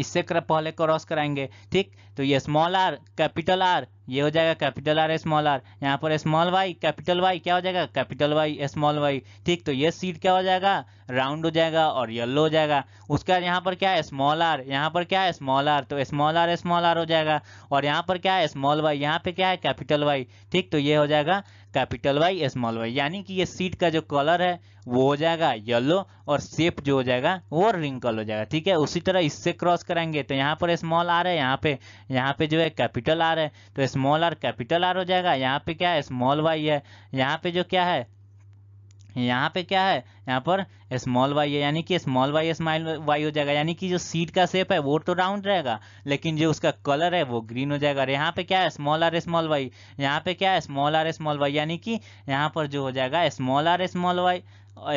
Speaker 1: इससे पहले क्रॉस कराएंगे ठीक तो ये स्मॉल आर कैपिटल आर ये हो जाएगा कैपिटल आर स्मॉल आर यहाँ पर स्मॉल वाई कैपिटल वाई क्या हो जाएगा कैपिटल वाई स्मॉल वाई ठीक तो ये सीट क्या हो जाएगा राउंड हो जाएगा और येल्लो हो जाएगा उसके बाद यहाँ पर क्या है स्मॉल आर यहाँ पर क्या है स्मॉल आर तो स्मॉल आर स्मॉल आर हो जाएगा और यहाँ पर क्या है स्मॉल वाई यहाँ पे क्या है कैपिटल वाई ठीक तो ये हो जाएगा कैपिटल वाई स्मॉल वाई यानी कि ये सीट का जो कलर है वो हो जाएगा येलो और सेप जो हो जाएगा वो रिंकल हो जाएगा ठीक है उसी तरह इससे क्रॉस करेंगे तो यहाँ पर स्मॉल आर है यहाँ पे यहाँ पे जो है कैपिटल आर है तो स्मॉल आर कैपिटल आर हो जाएगा यहाँ पे क्या है स्मॉल वाई है यहाँ पे जो क्या है यहाँ पे क्या है यहाँ पर स्मॉल वाई है यानी कि स्मॉल वाई स्माइल वाई हो जाएगा यानी कि जो सीट का शेप है वो तो राउंड रहेगा लेकिन जो उसका कलर है वो ग्रीन हो जाएगा और यहाँ पे क्या है स्मॉल आर स्मॉल वाई यहाँ पे क्या है स्मॉल आर स्मॉल वाई यानी कि यहाँ पर जो हो जाएगा small R small Y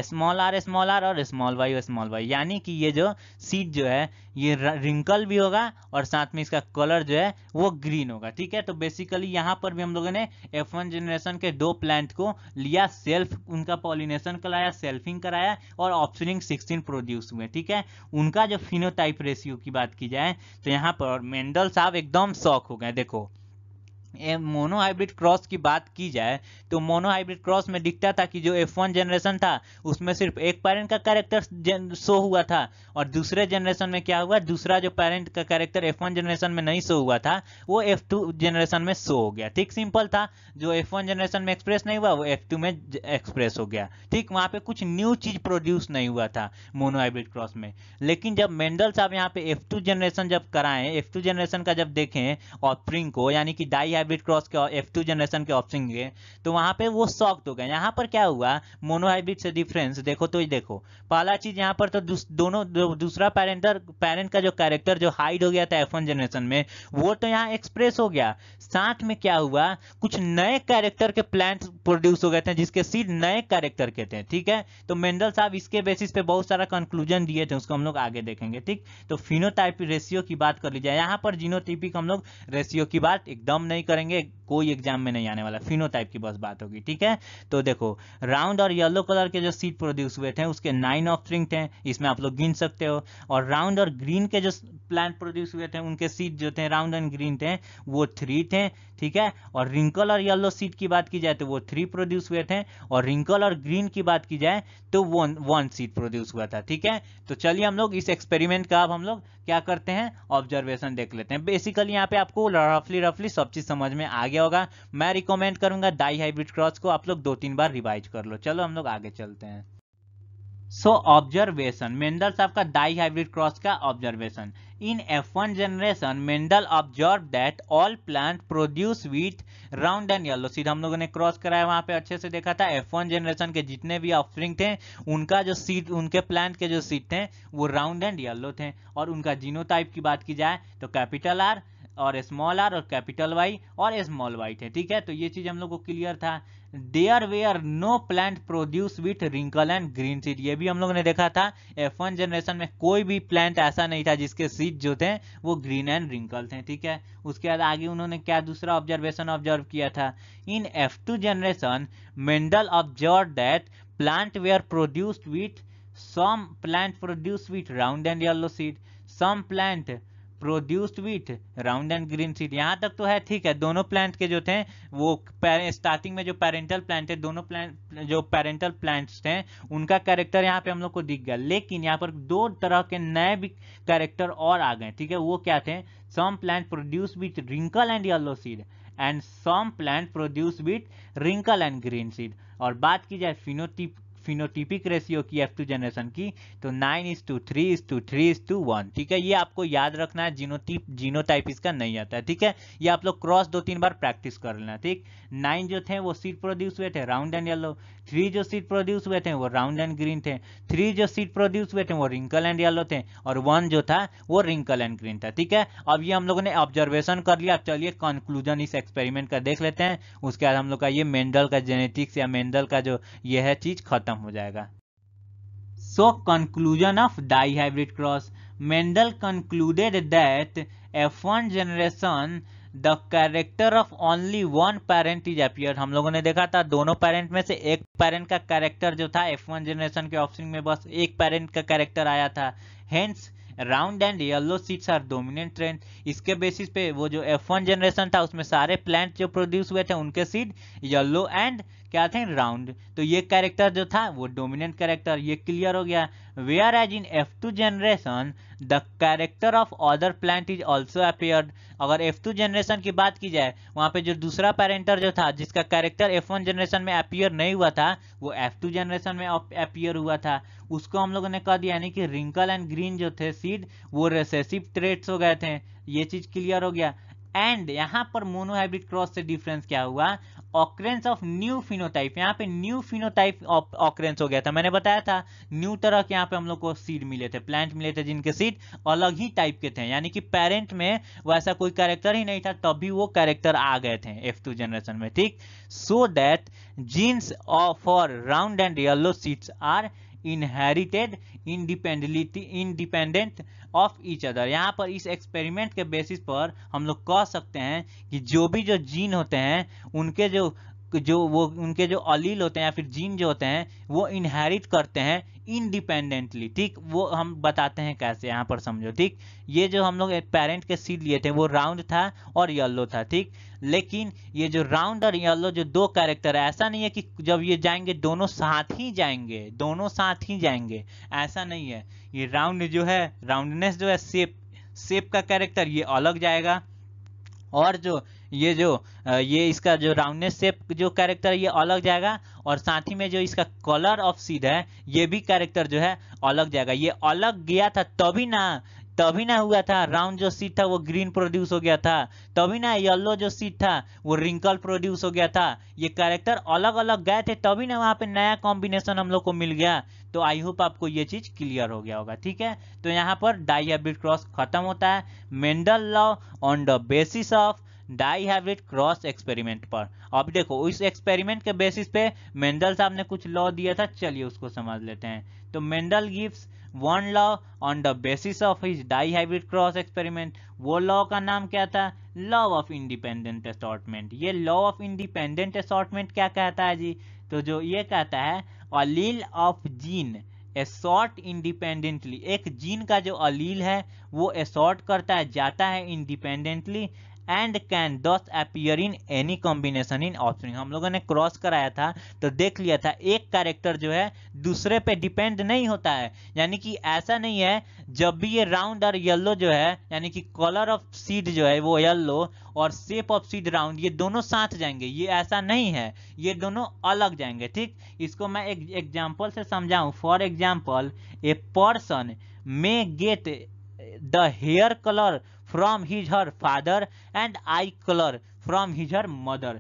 Speaker 1: small R small R और स्मॉल वाई स्मॉल वाई यानी कि ये जो सीट जो है ये रिंकल भी होगा और साथ में इसका कलर जो है वो ग्रीन होगा ठीक है तो बेसिकली यहाँ पर भी हम लोगों ने एफ वन जनरेशन के दो प्लांट को लिया सेल्फ उनका पॉलिनेशन कराया सेल्फिंग कराया और ऑप्शनिंग सिक्सटीन प्रोड्यूस हुए ठीक है उनका जो फिनोटाइप रेशियो की बात की जाए तो यहाँ पर मेंडल साहब एकदम शौक हो गए देखो मोनो हाइब्रिड क्रॉस की बात की जाए तो मोनो हाइब्रिड क्रॉस में दिखता था कि जो एफ वन जनरेशन था उसमें सिर्फ एक पेरेंट का कैरेक्टर शो हुआ था और दूसरे जनरेशन में क्या हुआ दूसरा जो पेरेंट का कैरेक्टर एफ वन जनरेशन में नहीं शो हुआ था वो एफ टू जनरेशन में शो हो गया ठीक सिंपल था जो एफ वन जनरेशन में एक्सप्रेस नहीं हुआ वो एफ टू में एक्सप्रेस हो गया ठीक वहां पर कुछ न्यू चीज़ प्रोड्यूस नहीं हुआ था मोनो हाइब्रिड क्रॉस में लेकिन जब मेंडल साहब यहाँ पे एफ टू जनरेशन जब कराएं एफ टू जनरेशन का जब देखें और प्रिंग को यानी कि डाई हाइब्रिड क्रॉस के एफ टू जनरेशन के ऑप्शन दिए तो वहाँ पे वो सॉक्ट हो गए यहाँ पर क्या हुआ मोनोहाइब्रिड से डिफरेंस देखो तो ये देखो पहला चीज यहाँ पर तो दूस, दोनों दो, दूसरा पैरेंटर पेरेंट का जो कैरेक्टर जो हाइड हो गया था एफ जनरेशन में वो तो यहाँ एक्सप्रेस हो गया साथ में क्या हुआ कुछ नए कैरेक्टर के प्लांट प्रोड्यूस हो गए थे जिसके सीड नए कैरेक्टर के थे ठीक है तो मेंडल साहब इसके बेसिस पे बहुत सारा कंक्लूजन दिए थे उसको हम लोग आगे देखेंगे ठीक तो फिनोटाइप रेशियो की बात कर लीजिए यहाँ पर जीनोटिपिक हम लोग रेशियो की बात एकदम नहीं कर करेंगे कोई एग्जाम में नहीं आने वाला फिनोटाइप की बस बात होगी ठीक है तो देखो राउंड और येलो कलर के जो सीट प्रोड्यूस हुए थे उसके नाइन ऑफ थे इसमें आप लोग गिन सकते हो और राउंड और ग्रीन के जो प्लांट प्रोड्यूस हुए थे उनके सीट जो थे राउंड एंड ग्रीन थे वो थ्री थे ठीक है और रिंकल और येलो सीट की बात की जाए तो वो थ्री प्रोड्यूस हुए थे और रिंकल और ग्रीन की बात की जाए तो वन वन सीट प्रोड्यूस हुआ था ठीक है तो चलिए हम लोग इस एक्सपेरिमेंट का अब हम लोग क्या करते हैं ऑब्जर्वेशन देख लेते हैं बेसिकली यहाँ पे आपको रफली रफली सब चीज़ समझ में आ गया होगा मैं रिकमेंड करूंगा डाई हाइब्रिड क्रॉस को आप लोग दो तीन बार रिवाइज कर लो चलो हम लोग आगे चलते हैं सो ऑब्जर्वेशन मेंडल साहब का डाई हाइब्रिड क्रॉस का observation in F one generation Mendel observe that all plant produce with round and yellow seed हम लोगों ने क्रॉस कराया वहां पे अच्छे से देखा था एफ वन जनरेशन के जितने भी ऑफरिंग थे उनका जो सीड उनके प्लांट के जो सीड थे वो राउंड एंड येलो थे और उनका जीनो टाइप की बात की जाए तो कैपिटल आर और स्मॉल आर और कैपिटल वाई और स्मॉल वाई थे ठीक है तो ये चीज हम लोग को क्लियर था there were no plant produce with wrinkle and green seed ये भी हम लोगों ने देखा था एफ वन जनरेशन में कोई भी प्लांट ऐसा नहीं था जिसके सीड जो थे वो ग्रीन एंड रिंकल थे ठीक है उसके बाद आगे उन्होंने क्या दूसरा ऑब्जर्वेशन ऑब्जर्व किया था in F two generation Mendel observe that plant were produced with some plant produce with round and yellow seed some plant produced with round and green seed यहाँ तक तो है ठीक है दोनों प्लांट के जो थे वो स्टार्टिंग में जो पेरेंटल प्लांट है दोनों प्लांट जो पेरेंटल प्लांट्स थे उनका कैरेक्टर यहाँ पे हम लोग को दिख गया लेकिन यहाँ पर दो तरह के नए भी कैरेक्टर और आ गए ठीक है वो क्या थे some plant produce with wrinkle and yellow seed and some plant produce with wrinkle and green seed और बात की जाए फिनोटिप फिनोटिपिक रेशियो की एफ टू जनरेशन की तो nine is to three is to three is to one ठीक है ये आपको याद रखना है जीनोटिप जीनोटाइप इसका नहीं आता है ठीक है ये आप लोग क्रॉस दो तीन बार प्रैक्टिस कर लेना ठीक नाइन जो थे वो सीट प्रोड्यूस हुए थे राउंड एंड येलो थ्री जो सीट प्रोड्यूस हुए थे वो राउंड एंड ग्रीन थे थ्री जो सीट प्रोड्यूस हुए थे वो रिंकल एंड येलो थे और वन जो था वो रिंकल एंड ग्रीन था ठीक है अब ये हम लोगों ने ऑब्जर्वेशन कर लिया चलिए कंक्लूजन इस एक्सपेरिमेंट का देख लेते हैं उसके बाद हम लोग का ये मेंडल का जेनेटिक्स या मेंडल का जो ये है चीज खत्म हो जाएगा so conclusion of dihybrid cross Mendel concluded that F one generation the character of only one parent is appear हम लोगों ने देखा था दोनों पेरेंट में से एक पेरेंट का कैरेक्टर जो था एफ वन जनरेशन के ऑप्शन में बस एक पेरेंट का कैरेक्टर आया था hence round and yellow seeds are dominant trait इसके बेसिस पे वो जो एफ वन जनरेशन था उसमें सारे प्लांट जो प्रोड्यूस हुए थे उनके सीड येलो एंड क्या थे राउंड तो ये कैरेक्टर जो था वो डोमिनेंट कैरेक्टर ये क्लियर हो गया whereas in F two generation the character of other plant is also appear अगर एफ टू जनरेशन की बात की जाए वहां पे जो दूसरा पैरेंटर जो था जिसका कैरेक्टर एफ वन जनरेशन में अपियर नहीं हुआ था वो एफ टू जनरेशन में अपियर हुआ था उसको हम लोगों ने कह दिया यानी कि रिंकल एंड ग्रीन जो थे सीड वो रेसेसिव ट्रेड्स हो गए थे ये चीज क्लियर हो गया एंड यहाँ पर मोनोहाइब्रिड क्रॉस से डिफरेंस क्या हुआ ऑक्रेंस ऑफ न्यू फिनोटाइप यहाँ पे न्यू फिनोटाइप ऑक्रेंस हो गया था मैंने बताया था न्यू तरह के यहाँ पे हम लोग को सीड मिले थे प्लांट मिले थे जिनके सीड अलग ही टाइप के थे यानी कि पेरेंट में वैसा कोई कैरेक्टर ही नहीं था तब भी वो कैरेक्टर आ गए थे एफ टू जनरेशन में ठीक so that genes for round and yellow seeds are inherited independently independent of each other यहाँ पर इस एक्सपेरिमेंट के बेसिस पर हम लोग कह सकते हैं कि जो भी जो जीन होते हैं उनके जो जो वो उनके जो अलील होते हैं या फिर जीन जो होते हैं वो इनहेरिट करते हैं इंडिपेंडेंटली ठीक वो हम बताते हैं कैसे यहाँ पर समझो ठीक ये जो हम लोग पेरेंट के सीड लिए थे वो राउंड था और येल्लो था ठीक लेकिन ये जो राउंड और येलो जो दो कैरेक्टर है ऐसा नहीं है कि जब ये जाएंगे दोनों साथ ही जाएंगे दोनों साथ ही जाएंगे ऐसा नहीं है ये राउंड जो है राउंडनेस जो है सेप सेप का कैरेक्टर ये अलग जाएगा और जो ये जो ये इसका जो राउंडनेस शेप जो कैरेक्टर ये अलग जाएगा और साथ ही में जो इसका कलर ऑफ सीड है ये भी कैरेक्टर जो है अलग जाएगा ये अलग गया था तभी ना तभी ना हुआ था राउंड जो सीट था वो ग्रीन प्रोड्यूस हो गया था तभी ना येलो जो सीट था वो रिंकल प्रोड्यूस हो गया था ये कैरेक्टर अलग अलग गए थे तभी ना वहाँ पे नया कॉम्बिनेशन हम लोग को मिल गया तो आई होप आपको ये चीज क्लियर हो गया होगा ठीक है तो यहाँ पर डाई हैब्रिड क्रॉस खत्म होता है Mendel law on the basis of dihybrid cross experiment पर अब देखो इस एक्सपेरिमेंट के बेसिस पे मेंडल साहब ने कुछ लॉ दिया था चलिए उसको समझ लेते हैं तो Mendel gives one law on the basis of his hybrid cross experiment वो लॉ का नाम क्या था लॉ ऑफ इंडिपेंडेंट असॉटमेंट ये लॉ ऑफ इंडिपेंडेंट असॉटमेंट क्या कहता है जी तो जो ये कहता है allele of gene assort independently एक जीन का जो अलील है वो एसॉर्ट करता है जाता है independently and can thus appear in any combination in offspring हम लोगों ने क्रॉस कराया था तो देख लिया था एक कैरेक्टर जो है दूसरे पे डिपेंड नहीं होता है यानी कि ऐसा नहीं है जब भी ये राउंड और येल्लो जो है यानी कि कलर ऑफ सीड जो है वो येल्लो और शेप ऑफ सीड राउंड ये दोनों साथ जाएंगे ये ऐसा नहीं है ये दोनों अलग जाएंगे ठीक इसको मैं एक एग्जाम्पल से समझाऊँ for example a person may get the hair colour from his her father and eye color from his her mother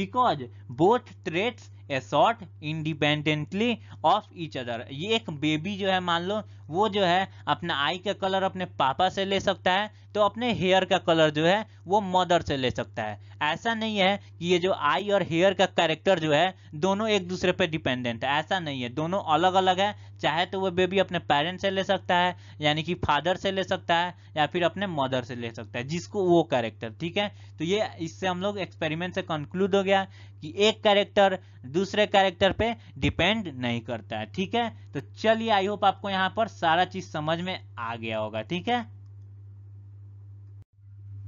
Speaker 1: because both traits assort independently of each other ये एक बेबी जो है मान लो वो जो है अपना आई का कलर अपने पापा से ले सकता है तो अपने हेयर का कलर जो है वो मदर से ले सकता है ऐसा नहीं है कि ये जो आई और हेयर का कैरेक्टर जो है दोनों एक दूसरे पे डिपेंडेंट है ऐसा नहीं है दोनों अलग अलग है चाहे तो वो बेबी अपने पेरेंट्स से ले सकता है यानी कि फादर से ले सकता है या फिर अपने मदर से ले सकता है जिसको वो कैरेक्टर ठीक है तो ये इससे हम लोग एक्सपेरिमेंट से कंक्लूड हो गया कि एक कैरेक्टर दूसरे कैरेक्टर पे डिपेंड नहीं करता है ठीक है तो चलिए आई होप आपको यहाँ पर सारा चीज समझ में आ गया होगा ठीक है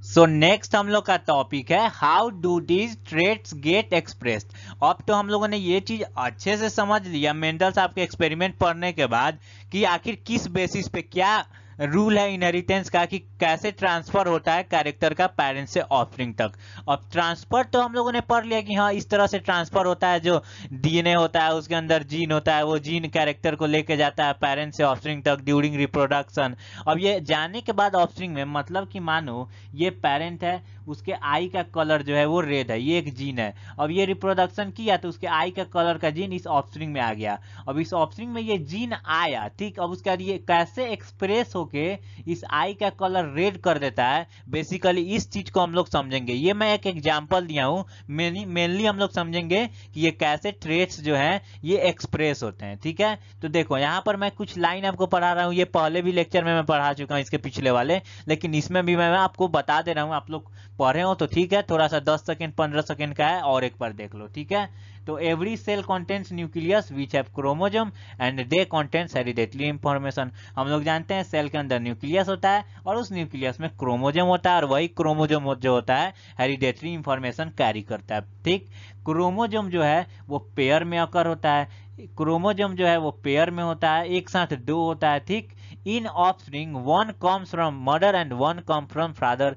Speaker 1: सो so नेक्स्ट हम लोग का टॉपिक है how do these traits get express अब तो हम लोगों ने ये चीज अच्छे से समझ लिया मेंडल साहब के एक्सपेरिमेंट पढ़ने के बाद कि आखिर किस बेसिस पे क्या रूल है इनहेरिटेंस का कि कैसे ट्रांसफर होता है कैरेक्टर का पेरेंट से ऑफरिंग तक अब ट्रांसफर तो हम लोगों ने पढ़ लिया कि हाँ इस तरह से ट्रांसफर होता है जो डीएनए होता है उसके अंदर जीन होता है वो जीन कैरेक्टर को लेके जाता है पेरेंट से ऑफरिंग तक ड्यूरिंग रिप्रोडक्शन अब ये जाने के बाद ऑफरिंग में मतलब कि मानो ये पेरेंट है उसके आई का कलर जो है वो रेड है ये एक जीन है अब ये रिप्रोडक्शन किया तो उसके आई का कलर का जीन इस ऑप्शनिंग में आ गया अब इस ऑप्शनिंग में ये जीन आया ठीक अब उसका ये कैसे एक्सप्रेस होके इस आई का कलर रेड कर देता है बेसिकली इस चीज को हम लोग समझेंगे ये मैं एक एग्जाम्पल दिया हूँ मेनली हम लोग समझेंगे कि ये कैसे ट्रेड्स जो है ये एक्सप्रेस होते हैं ठीक है तो देखो यहाँ पर मैं कुछ लाइन आपको पढ़ा रहा हूँ ये पहले भी लेक्चर में मैं पढ़ा चुका हूँ इसके पिछले वाले लेकिन इसमें भी मैं आपको बता दे रहा हूँ आप लोग पढ़े हो तो ठीक है थोड़ा सा 10 सेकेंड 15 सेकेंड का है और एक बार देख लो ठीक है तो every cell contents nucleus which have chromosome and they contents hereditary information हम लोग जानते हैं सेल के अंदर न्यूक्लियस होता है और उस न्यूक्लियस में क्रोमोजोम होता है और वही क्रोमोजोम जो होता है हेरिडेटरी इंफॉर्मेशन कैरी करता है ठीक क्रोमोजोम जो है वो पेयर में अकर होता है क्रोमोजोम जो है वो पेयर में होता है एक साथ दो होता है ठीक in offspring one comes from mother and one come from father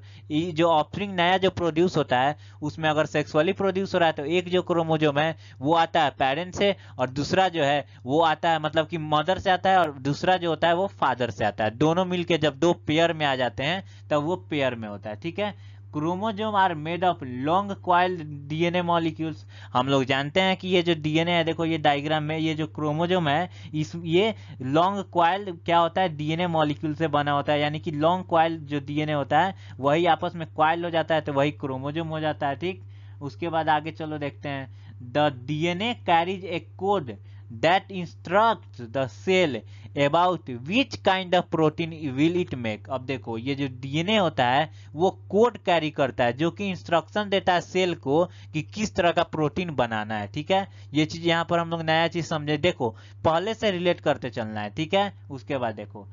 Speaker 1: जो ऑफस्प्रिंग नया जो प्रोड्यूस होता है उसमें अगर सेक्सुअली प्रोड्यूस हो रहा है तो एक जो क्रोमोजोम है वो आता है पेरेंट से और दूसरा जो है वो आता है मतलब कि मदर से आता है और दूसरा जो होता है वो फादर से आता है दोनों मिलके जब दो पेयर में आ जाते हैं तब तो वो पेयर में होता है ठीक है chromosome are made of long coil DNA molecules हम लोग जानते हैं कि ये जो डीएनए है देखो ये डायग्राम में ये जो क्रोमोजोम है इस ये लॉन्ग क्वाइल क्या होता है डीएनए मॉलिक्यूल से बना होता है यानी कि लॉन्ग क्वाइल जो डीएनए होता है वही आपस में क्वाइल हो जाता है तो वही क्रोमोजोम हो जाता है ठीक उसके बाद आगे चलो देखते हैं the DNA carries a code that instructs the cell about which kind of protein will it make अब देखो ये जो डीएनए होता है वो कोड कैरी करता है जो कि इंस्ट्रक्शन देता है सेल को कि किस तरह का प्रोटीन बनाना है ठीक है ये चीज यहाँ पर हम लोग नया चीज समझे देखो पहले से रिलेट करते चलना है ठीक है उसके बाद देखो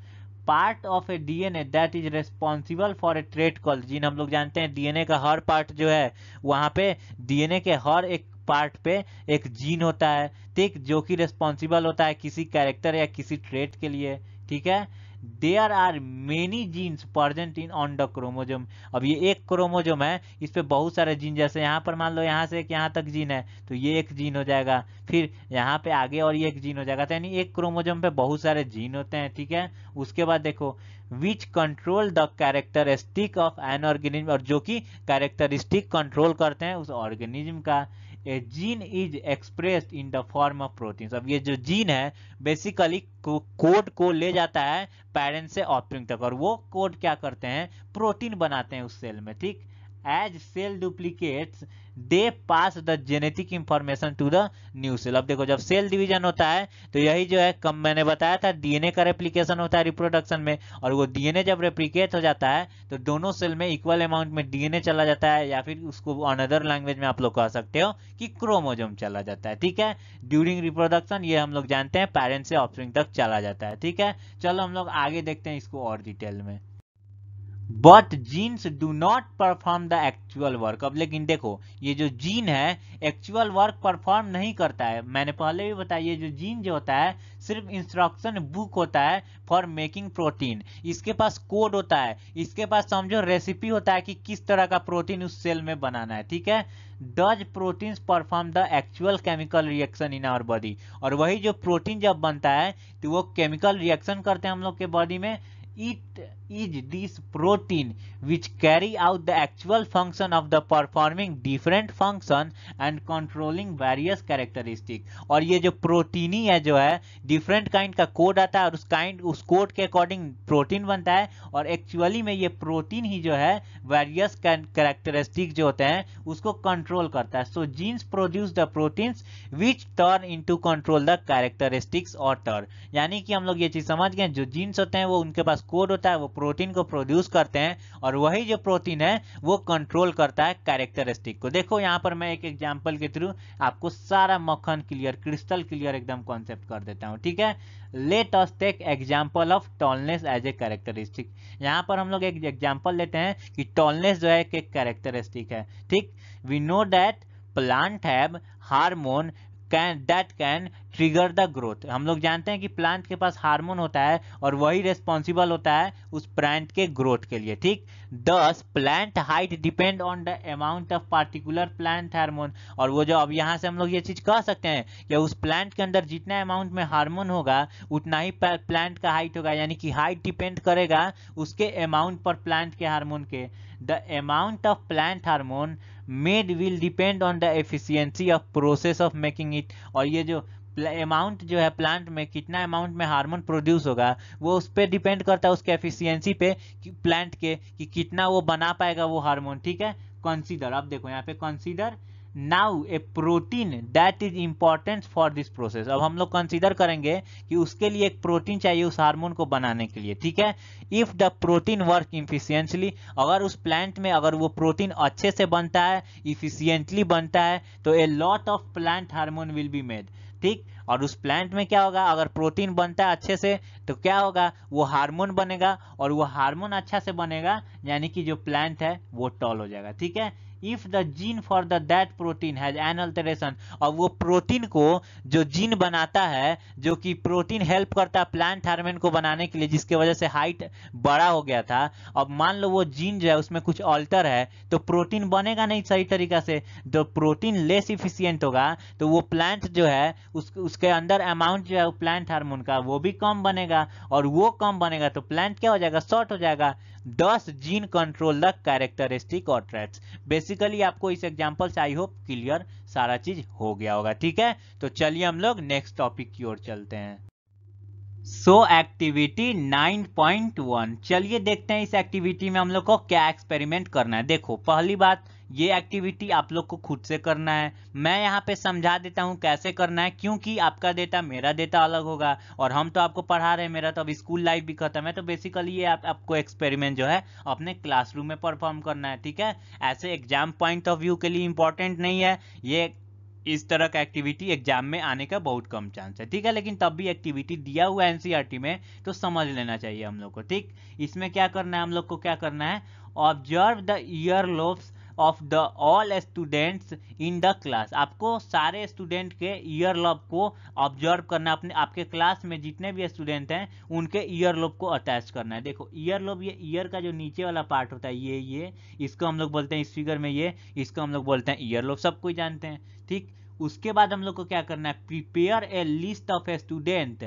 Speaker 1: part of a DNA that is responsible for a trait call gene हम लोग जानते हैं डीएनए का हर पार्ट जो है वहां पे डीएनए के हर एक पार्ट पे एक जीन होता है ठीक जो कि रिस्पॉन्सिबल होता है किसी कैरेक्टर या किसी ट्रेट के लिए ठीक है there are many genes present in on the chromosome अब ये एक क्रोमोजोम है इस पर बहुत सारे जीन जैसे यहाँ पर मान लो यहाँ से यहाँ तक जीन है तो ये एक जीन हो जाएगा फिर यहाँ पे आगे और ये एक जीन हो जाएगा तो यानी एक क्रोमोजोम पे बहुत सारे जीन होते हैं ठीक है उसके बाद देखो which control the characteristic of an organism और जो कि कैरेक्टरिस्टिक कंट्रोल करते हैं उस ऑर्गेनिज्म का a gene is express in the form of protein अब ये जो जीन है बेसिकली कोड को ले जाता है पेरेंट से ऑफस्प्रिंग तक और वो कोड क्या करते हैं प्रोटीन बनाते हैं उस सेल में ठीक as cell duplicates they pass the genetic information to the new cell अब देखो जब सेल डिवीजन होता है तो यही जो है कम मैंने बताया था डीएनए का रेप्लीकेशन होता है रिप्रोडक्शन में और वो डीएनए जब रेप्लीकेट हो जाता है तो दोनों सेल में इक्वल अमाउंट में डीएनए चला जाता है या फिर उसको अनदर लैंग्वेज में आप लोग कह सकते हो कि क्रोमोजोम चला जाता है ठीक है ड्यूरिंग रिप्रोडक्शन ये हम लोग जानते हैं पेरेंट्स से ऑप्शन तक चला जाता है ठीक है चलो हम लोग आगे देखते हैं इसको और डिटेल में but genes do not perform the actual work अब लेकिन देखो ये जो जीन है एक्चुअल वर्क परफॉर्म नहीं करता है मैंने पहले भी बताया ये जो जीन जो होता है सिर्फ इंस्ट्रक्शन बुक होता है फॉर मेकिंग प्रोटीन इसके पास कोड होता है इसके पास समझो रेसिपी होता है कि किस तरह का प्रोटीन उस सेल में बनाना है ठीक है does proteins perform the actual chemical reaction in our body और वही जो प्रोटीन जब बनता है तो वो केमिकल रिएक्शन करते हैं हम लोग के बॉडी में it is this protein which carry out the actual function of the performing different function and controlling various characteristic और ये जो प्रोटीनी है जो है डिफरेंट काइंड का कोड आता है और उस काइंड उस कोड के अकॉर्डिंग प्रोटीन बनता है और एक्चुअली में ये प्रोटीन ही जो है वेरियस कैरेक्टरिस्टिक जो होते हैं उसको कंट्रोल करता है so genes produce the proteins which turn into control the characteristics और टर्न यानी कि हम लोग ये चीज समझ गए जो जीन्स होते हैं वो उनके पास कोड होता है वो प्रोटीन को प्रोड्यूस करते हैं और वही जो प्रोटीन है वो कंट्रोल करता है कैरेक्टरिस्टिक को देखो यहाँ पर मैं एक एग्जाम्पल के थ्रू आपको सारा मक्खन क्लियर क्रिस्टल क्लियर एकदम कॉन्सेप्ट कर देता हूँ ठीक है let us take example of tallness as a characteristic यहाँ पर हम लोग एक एग्जाम्पल लेते हैं कि टॉलनेस जो है एक कैरेक्टरिस्टिक है ठीक we know that plant have hormone can that can trigger the growth हम लोग जानते हैं कि प्लांट के पास हार्मोन होता है और वही रेस्पॉन्सिबल होता है उस प्लांट के ग्रोथ के लिए ठीक thus plant height depend on the amount of particular plant hormone और वो जो अब यहाँ से हम लोग ये चीज कह सकते हैं कि उस प्लांट के अंदर जितना अमाउंट में हार्मोन होगा उतना ही प्लांट का हाइट होगा यानी कि हाइट डिपेंड करेगा उसके अमाउंट पर प्लांट के हार्मोन के the amount of plant hormone made will depend on the efficiency of process of making it और ये जो अमाउंट जो है प्लांट में कितना अमाउंट में हार्मोन प्रोड्यूस होगा वो उस पर डिपेंड करता है उसके एफिशिएंसी पे प्लांट के कि कितना वो बना पाएगा वो हार्मोन ठीक है कंसीडर अब देखो यहाँ पे consider now a protein that is important for this process अब हम लोग कंसिडर करेंगे कि उसके लिए एक प्रोटीन चाहिए उस हार्मोन को बनाने के लिए ठीक है if the protein work efficiently अगर उस प्लांट में अगर वो प्रोटीन अच्छे से बनता है इफिशियंटली बनता है तो a lot of plant hormone will be made ठीक और उस प्लांट में क्या होगा अगर प्रोटीन बनता है अच्छे से तो क्या होगा वो हार्मोन बनेगा और वो हार्मोन अच्छा से बनेगा यानी कि जो प्लांट है वो टॉल हो जाएगा ठीक है if the gene for the that protein has an alteration और वो प्रोटीन को जो जीन बनाता है जो कि प्रोटीन हेल्प करता है प्लांट हार्मोन को बनाने के लिए जिसके वजह से हाइट बड़ा हो गया था अब मान लो वो जीन जो है उसमें कुछ ऑल्टर है तो प्रोटीन बनेगा नहीं सही तरीका से जो प्रोटीन लेस इफिशियंट होगा तो वो प्लांट जो है उस, उसके अंदर अमाउंट जो है प्लांट हार्मोन का वो भी कम बनेगा और वो कम बनेगा तो प्लांट क्या हो जाएगा शॉर्ट हो जाएगा thus gene control the characteristic और ट्रेट्स बेसिकली आपको इस एग्जाम्पल से आई होप क्लियर सारा चीज हो गया होगा ठीक है तो चलिए हम लोग नेक्स्ट टॉपिक की ओर चलते हैं सो एक्टिविटी 9.1 चलिए देखते हैं इस एक्टिविटी में हम लोग को क्या एक्सपेरिमेंट करना है देखो पहली बात ये एक्टिविटी आप लोग को खुद से करना है मैं यहाँ पे समझा देता हूँ कैसे करना है क्योंकि आपका डेटा मेरा डेटा अलग होगा और हम तो आपको पढ़ा रहे हैं मेरा तो अब स्कूल लाइफ भी खत्म है तो बेसिकली ये आप, आपको एक्सपेरिमेंट जो है अपने क्लासरूम में परफॉर्म करना है ठीक है ऐसे एग्जाम पॉइंट ऑफ व्यू के लिए इंपॉर्टेंट नहीं है ये इस तरह का एक्टिविटी एग्जाम में आने का बहुत कम चांस है ठीक है लेकिन तब भी एक्टिविटी दिया हुआ है एनसीईआरटी e में तो समझ लेना चाहिए हम लोग को ठीक इसमें क्या करना है हम लोग को क्या करना है observe the ear lobes of the all students in the class आपको सारे स्टूडेंट के ईयर लॉब को ऑब्जर्व करना अपने आपके क्लास में जितने भी स्टूडेंट हैं उनके ईयर लॉब को अटैच करना है देखो ईयर लॉब ये ईयर का जो नीचे वाला पार्ट होता है ये ये इसको हम लोग बोलते हैं इस फिगर में ये इसको हम लोग बोलते हैं ईयर लॉब सब कोई जानते हैं ठीक उसके बाद हम लोग को क्या करना है prepare a list of a student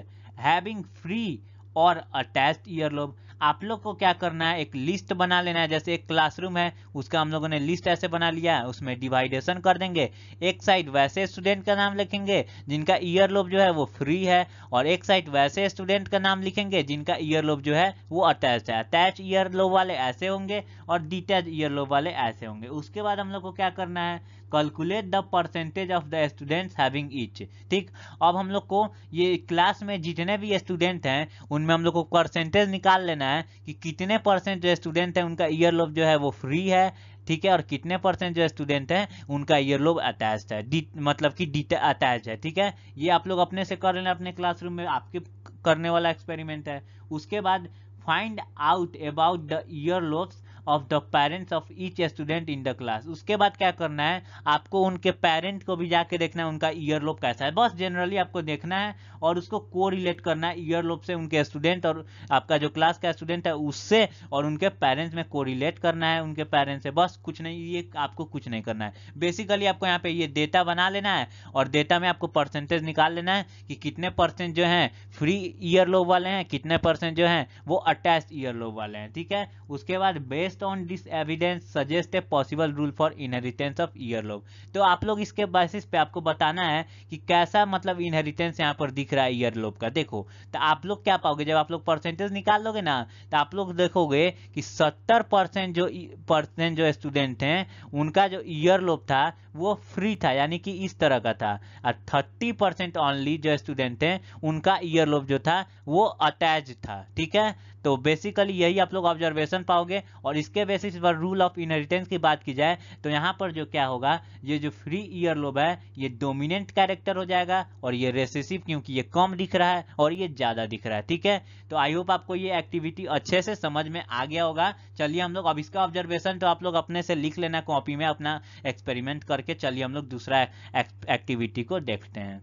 Speaker 1: having free और अटैच ईयर लोब आप लोग को क्या करना है एक लिस्ट बना लेना है जैसे एक क्लासरूम है उसका हम लोगों ने लिस्ट ऐसे बना लिया है उसमें डिवाइडेशन कर देंगे एक साइड वैसे स्टूडेंट का नाम लिखेंगे जिनका ईयर लोब जो है वो फ्री है और एक साइड वैसे स्टूडेंट का नाम लिखेंगे जिनका ईयर लोब जो है वो अटैच है अटैच ईयर लोब वाले ऐसे होंगे और डिटैच ईयर लोब वाले ऐसे होंगे उसके बाद हम लोग को क्या करना है calculate the percentage of the students having each ठीक अब हम लोग को ये क्लास में जितने भी स्टूडेंट हैं उनमें हम लोग को परसेंटेज निकाल लेना करना है कि कितने परसेंट जो स्टूडेंट है उनका ईयर लोब जो है वो फ्री है ठीक है और कितने परसेंट जो स्टूडेंट हैं उनका ईयर लोब अटैच है मतलब कि डी अटैच है ठीक है ये आप लोग अपने से कर लेना अपने क्लासरूम में आपके करने वाला एक्सपेरिमेंट है उसके बाद find out about the ear lobes of the parents of each student in the class उसके बाद क्या करना है आपको उनके पेरेंट को भी जाके देखना है उनका ईयर लोप कैसा है बस जनरली आपको देखना है और उसको को रिलेट करना है ईयर लोप से उनके स्टूडेंट और आपका जो क्लास का स्टूडेंट है उससे और उनके पेरेंट्स में को रिलेट करना है उनके पेरेंट्स से बस कुछ नहीं ये आपको कुछ नहीं करना है बेसिकली आपको यहाँ पे ये डेटा बना लेना है और डेटा में आपको परसेंटेज निकाल लेना है कि कितने परसेंट जो है फ्री ईयर लोब वाले हैं कितने परसेंट जो है वो अटैच ईयर लोब वाले हैं ठीक है उसके बाद base based on this evidence suggest a possible rule for inheritance of ear lobe तो आप लोग इसके बेसिस पे आपको बताना है कि कैसा मतलब इनहेरिटेंस यहाँ पर दिख रहा है ईयर ईयरलोब का देखो तो आप लोग क्या पाओगे जब आप लोग परसेंटेज निकाल लोगे ना तो आप लोग देखोगे कि सत्तर परसेंट जो परसेंट जो स्टूडेंट हैं उनका जो ईयर ईयरलोब था वो फ्री था यानी कि इस तरह का था और थर्टी परसेंट ऑनली जो स्टूडेंट हैं उनका ईयर ईयरलोब जो था वो अटैच था ठीक है तो बेसिकली यही आप लोग ऑब्जर्वेशन पाओगे और इसके बेसिस पर रूल ऑफ इनहेरिटेंस की बात की जाए तो यहाँ पर जो क्या होगा ये जो फ्री ईयर लोब है ये डोमिनेंट कैरेक्टर हो जाएगा और ये रेसेसिव क्योंकि ये कम दिख रहा है और ये ज़्यादा दिख रहा है ठीक है तो आई होप आपको ये एक्टिविटी अच्छे से समझ में आ गया होगा चलिए हम लोग अब इसका ऑब्जर्वेशन तो आप लोग अपने से लिख लेना कॉपी में अपना एक्सपेरिमेंट करके चलिए हम लोग दूसरा एक्टिविटी को देखते हैं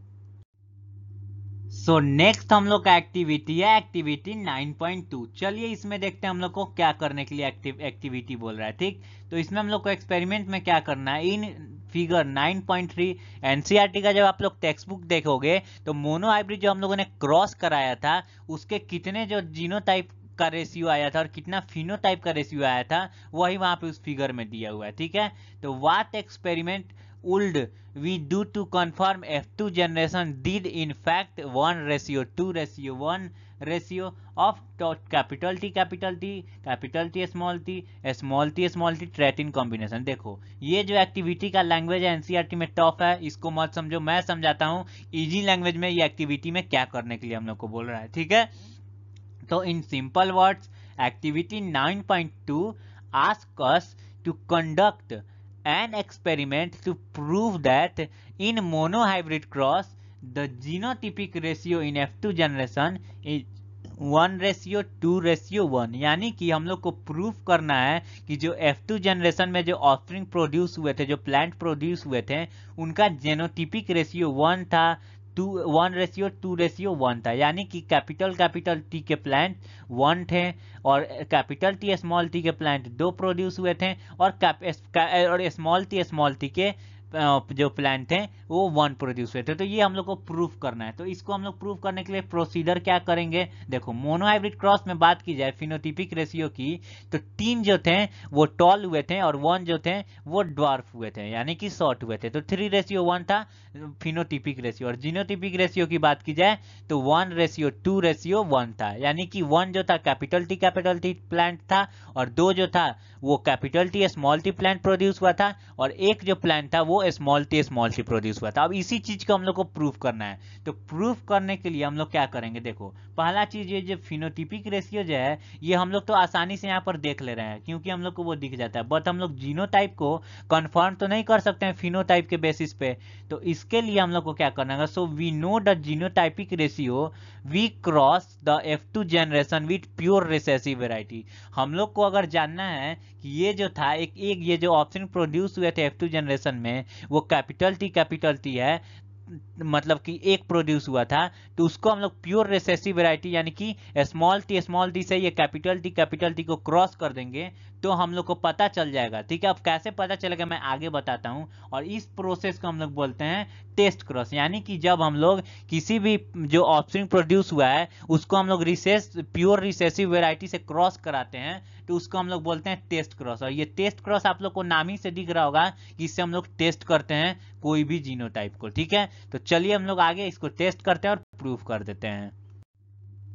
Speaker 1: सो नेक्स्ट हम लोग का एक्टिविटी है एक्टिविटी 9.2 चलिए इसमें देखते हैं हम लोग को क्या करने के लिए एक्टिविटी बोल रहा है ठीक तो इसमें हम लोग को एक्सपेरिमेंट में क्या करना है इन फिगर 9.3 एनसीईआरटी का जब आप लोग टेक्स्ट बुक देखोगे तो मोनो हाइब्रिड जो हम लोगों ने क्रॉस कराया था उसके कितने जो जीनो टाइप का रेशियो आया था और कितना फिनो टाइप का रेशियो आया था वही वहां पे उस फिगर में दिया हुआ है ठीक है तो what experiment would we do to confirm F2 generation did in fact 1 ratio 2 ratio 1 ratio of capital T capital T capital T small t small t small t ट्रेटिन कॉम्बिनेशन देखो ये जो एक्टिविटी का लैंग्वेज है T e में tough है इसको मत समझो मैं समझाता हूँ इजी लैंग्वेज में ये एक्टिविटी में क्या करने के लिए हम लोग को बोल रहा है ठीक है तो in simple words activity 9.2 ask us to conduct an experiment to prove that in monohybrid cross the genotypic ratio in F2 generation is one ratio two ratio one यानी कि हम लोग को प्रूफ करना है कि जो F2 जनरेशन में जो ऑफ्रिंग प्रोड्यूस हुए थे जो प्लांट प्रोड्यूस हुए थे उनका जेनोटिपिक रेशियो वन था two one ratio two ratio one था यानी कि कैपिटल कैपिटल टी के प्लांट वन थे और कैपिटल टी स्मॉल टी के प्लांट दो प्रोड्यूस हुए थे और और स्मॉल टी स्मॉल टी के जो प्लांट थे वो वन प्रोड्यूस हुए थे तो ये हम लोग को प्रूफ करना है तो इसको हम लोग प्रूफ करने के लिए प्रोसीजर क्या करेंगे देखो मोनोहाइब्रिड क्रॉस में बात की जाए फिनोटिपिक रेशियो की तो तीन जो थे वो टॉल हुए थे और वन जो थे वो ड्वार्फ हुए थे यानी कि शॉर्ट हुए थे तो थ्री रेशियो वन था फिनोटिपिक रेशियो और जीनोटिपिक रेशियो की बात की जाए तो one ratio two ratio one था यानी कि वन जो था capital T capital T plant था और दो जो था वो capital T small T plant produce हुआ था और एक जो प्लांट था वो small T small T produce हुआ था अब इसी चीज को हम लोग को प्रूफ करना है तो प्रूफ करने के लिए हम लोग क्या करेंगे देखो पहला चीज ये जो फिनोटिपिक रेशियो जो है ये हम लोग तो आसानी से यहाँ पर देख ले रहे हैं क्योंकि हम लोग को वो दिख जाता है बट हम लोग जीनो को कन्फर्म तो नहीं कर सकते हैं फिनो के बेसिस पे तो इसके लिए हम लोग को क्या करना है so we know the genotypic ratio we cross the F two generation with pure recessive variety हम लोग को अगर जानना है कि ये जो था एक एक ये जो ऑप्शन प्रोड्यूस हुए थे एफ टू जनरेशन में वो कैपिटल टी कैपिटल टी है मतलब कि एक प्रोड्यूस हुआ था तो उसको हम लोग प्योर रेसेसिव वेराइटी यानी कि स्मॉल टी स्मॉल डी से ये कैपिटल टी कैपिटल टी को क्रॉस कर देंगे तो हम लोग को पता चल जाएगा ठीक है अब कैसे पता चलेगा मैं आगे बताता हूँ और इस प्रोसेस को हम लोग बोलते हैं टेस्ट क्रॉस यानी कि जब हम लोग किसी भी जो ऑप्शन प्रोड्यूस हुआ है उसको हम लोग रिसेस प्योर रिसेसिव वेराइटी से क्रॉस कराते हैं तो उसको हम लोग बोलते हैं टेस्ट क्रॉस और ये टेस्ट क्रॉस आप लोग को नाम ही से दिख रहा होगा कि इससे हम लोग टेस्ट करते हैं कोई भी जीनो टाइप को ठीक है तो चलिए हम लोग आगे इसको टेस्ट करते हैं और प्रूफ कर देते हैं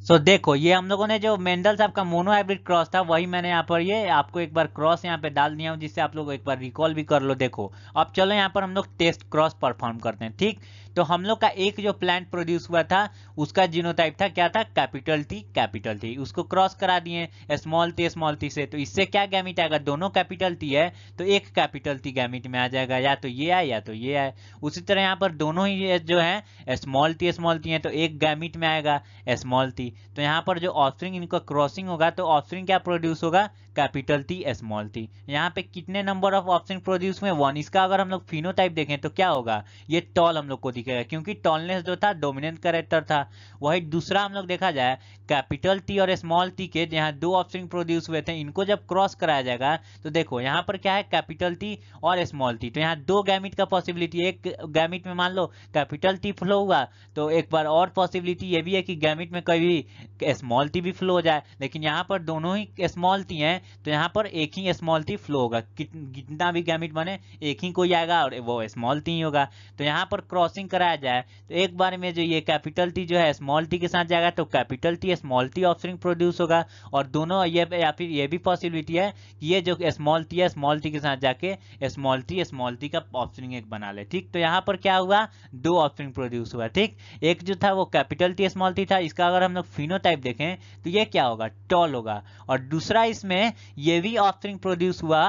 Speaker 1: सो so, देखो ये हम लोगों ने जो मेंडल साहब का मोनो हाइब्रिड क्रॉस था वही मैंने यहाँ पर ये आपको एक बार क्रॉस यहाँ पे डाल दिया हूँ जिससे आप लोग एक बार रिकॉल भी कर लो देखो अब चलो यहाँ पर हम लोग टेस्ट क्रॉस परफॉर्म करते हैं ठीक तो हम लोग का एक जो प्लांट प्रोड्यूस हुआ था उसका जीनोटाइप था क्या था कैपिटल टी कैपिटल टी उसको क्रॉस करा दिए स्मॉल टी स्मॉल टी से तो इससे क्या गैमिट आएगा दोनों कैपिटल टी है तो एक कैपिटल टी गैमिट में आ जाएगा या तो ये आए या तो ये आए उसी तरह यहाँ पर दोनों ही जो है स्मॉल टी स्मॉल टी है तो एक गैमिट में आएगा स्मॉल टी तो यहाँ पर जो ऑफरिंग इनका क्रॉसिंग होगा तो ऑफरिंग क्या प्रोड्यूस होगा कैपिटल टी स्मॉल टी यहाँ पे कितने नंबर ऑफ ऑप्शन प्रोड्यूस हुए वन इसका अगर हम लोग टाइप देखें तो क्या होगा ये टॉल हम लोग को दिखेगा क्योंकि टॉलनेस जो था डोमिनेंट करेक्टर था वही दूसरा हम लोग देखा जाए कैपिटल टी और स्मॉल टी के यहाँ दो ऑप्शन प्रोड्यूस हुए थे इनको जब क्रॉस कराया जाएगा तो देखो यहाँ पर क्या है कैपिटल टी और स्मॉल टी तो यहाँ दो गैमिट का पॉसिबिलिटी एक गैमिट में मान लो कैपिटल टी फ्लो हुआ तो एक बार और पॉसिबिलिटी ये भी है कि गैमिट में कभी स्मॉल टी भी फ्लो हो जाए लेकिन यहाँ पर दोनों ही स्मॉल टी हैं तो यहाँ पर एक ही स्मॉल थी फ्लो होगा कितना भी गैमिट बने एक ही कोई आएगा और वो स्मॉल टी होगा तो यहाँ पर क्रॉसिंग कराया जाए तो एक बार में जो ये कैपिटल टी जो है स्मॉल टी के साथ जाएगा तो capital T small T offspring produce होगा और दोनों ये या फिर ये भी पॉसिबिलिटी है कि ये जो स्मॉल टी है स्मॉल टी के साथ जाके स्मॉल टी स्मॉल टी का ऑप्शनिंग एक बना ले ठीक तो यहाँ पर क्या हुआ दो ऑप्शनिंग प्रोड्यूस हुआ ठीक एक जो था वो कैपिटल टी स्मॉल टी था इसका अगर हम लोग फिनोटाइप देखें तो ये क्या होगा टॉल होगा और दूसरा इसमें में ये भी ऑफ्स्प्रिंग प्रोड्यूस हुआ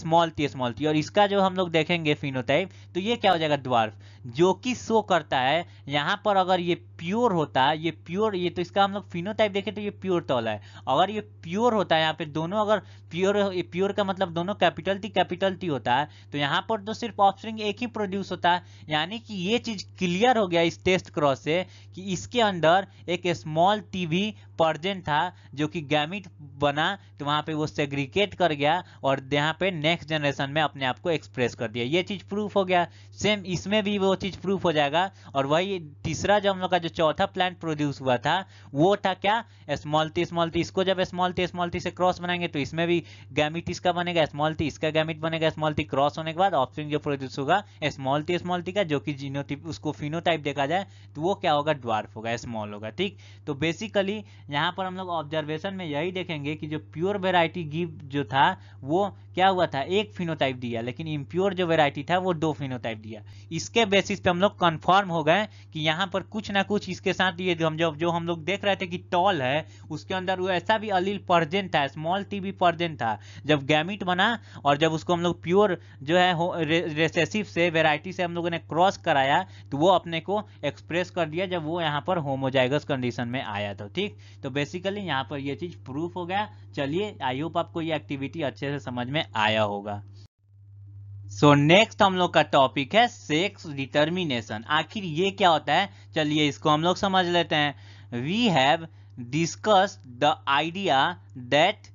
Speaker 1: स्मॉल टी स्मॉल टी और इसका जो हम लोग देखेंगे फिनोटाइप तो ये क्या हो जाएगा द्वार्फ जो कि शो करता है यहाँ पर अगर ये प्योर होता है ये प्योर ये तो इसका हम लोग फिनो टाइप देखें तो ये प्योर तौला है अगर ये प्योर होता है यहाँ पे दोनों अगर प्योर प्योर का मतलब दोनों कैपिटल टी कैपिटल टी होता है तो यहाँ पर तो सिर्फ ऑप्शन एक ही प्रोड्यूस होता है यानी कि ये चीज़ क्लियर हो गया इस टेस्ट क्रॉस से कि इसके अंदर एक स्मॉल टी भी था जो कि गैमिट बना तो वहाँ पे वो सेग्रीकेट कर गया और यहाँ पे नेक्स्ट जनरेशन में अपने आप को एक्सप्रेस कर दिया ये चीज़ प्रूफ हो गया सेम इसमें भी वो चीज़ प्रूफ हो जाएगा और वही तीसरा जो हम लोग का जो चौथा प्लान प्रोड्यूस हुआ था वो था क्या स्मॉल टी स्मॉल टी इसको जब स्मॉल टी स्मॉल टी से क्रॉस बनाएंगे तो इसमें भी गैमिट इसका बनेगा स्मॉल टी इसका गैमिट बनेगा स्मॉल टी क्रॉस होने के बाद ऑप्शन जो प्रोड्यूस होगा स्मॉल टी स्मॉल टी का जो कि जीनोटिप उसको फिनोटाइप देखा जाए तो वो क्या होगा ड्वार्फ होगा स्मॉल होगा ठीक तो बेसिकली यहाँ पर हम लोग ऑब्जर्वेशन में यही देखेंगे कि जो प्योर वेराइटी गिव जो था वो क्या हुआ था एक फिनोटाइप दिया लेकिन इम्प्योर जो वेराइटी था वो दो फिनोटाइप दिया इसके बेस बेसिस पे हम लोग कन्फर्म हो गए कि यहाँ पर कुछ ना कुछ इसके साथ ये हम जो जो हम लोग देख रहे थे कि टॉल है उसके अंदर वो ऐसा भी अलील परजेंट था स्मॉल टी भी परजेंट था जब गैमिट बना और जब उसको हम लोग प्योर जो है रेसेसिव से वेराइटी से हम लोगों ने क्रॉस कराया तो वो अपने को एक्सप्रेस कर दिया जब वो यहाँ पर होमोजाइगस कंडीशन में आया था ठीक तो बेसिकली यहाँ पर ये चीज़ प्रूफ हो गया चलिए आई होप आपको ये एक्टिविटी अच्छे से समझ में आया होगा सो नेक्स्ट हम लोग का टॉपिक है सेक्स डिटर्मिनेशन आखिर ये क्या होता है चलिए इसको हम लोग समझ लेते हैं we have discuss the idea that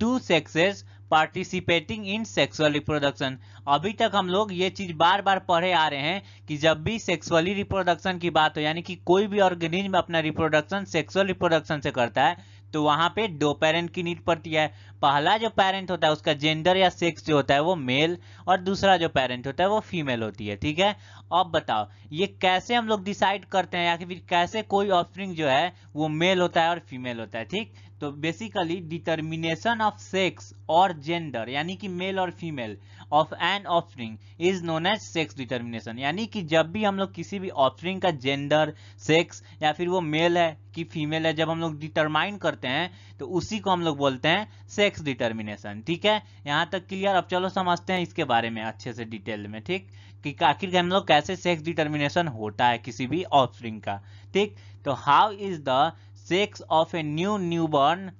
Speaker 1: two sexes participating in sexual reproduction अभी तक हम लोग ये चीज बार बार पढ़े आ रहे हैं कि जब भी सेक्सुअली रिप्रोडक्शन की बात हो यानी कि कोई भी ऑर्गेनिज्म अपना रिप्रोडक्शन सेक्सुअल रिप्रोडक्शन से करता है तो वहां पे दो पेरेंट की नीड पड़ती है पहला जो पेरेंट होता है उसका जेंडर या सेक्स जो होता है वो मेल और दूसरा जो पेरेंट होता है वो फीमेल होती है ठीक है अब बताओ ये कैसे हम लोग डिसाइड करते हैं या फिर कैसे कोई ऑफरिंग जो है वो मेल होता है और फीमेल होता है ठीक तो बेसिकली डिटर्मिनेशन ऑफ सेक्स और जेंडर यानी कि मेल और female of an offspring is known as sex determination यानी कि जब भी हम लोग किसी भी ऑफरिंग का जेंडर सेक्स या फिर वो मेल है कि फीमेल है जब हम लोग डिटरमाइन करते हैं तो उसी को हम लोग बोलते हैं सेक्स डिटर्मिनेशन ठीक है यहाँ तक क्लियर अब चलो समझते हैं इसके बारे में अच्छे से डिटेल में ठीक कि आखिर हम लोग तो कैसे सेक्स डिटर्मिनेशन होता है किसी भी ऑफ का ठीक तो how is the sex of a new new born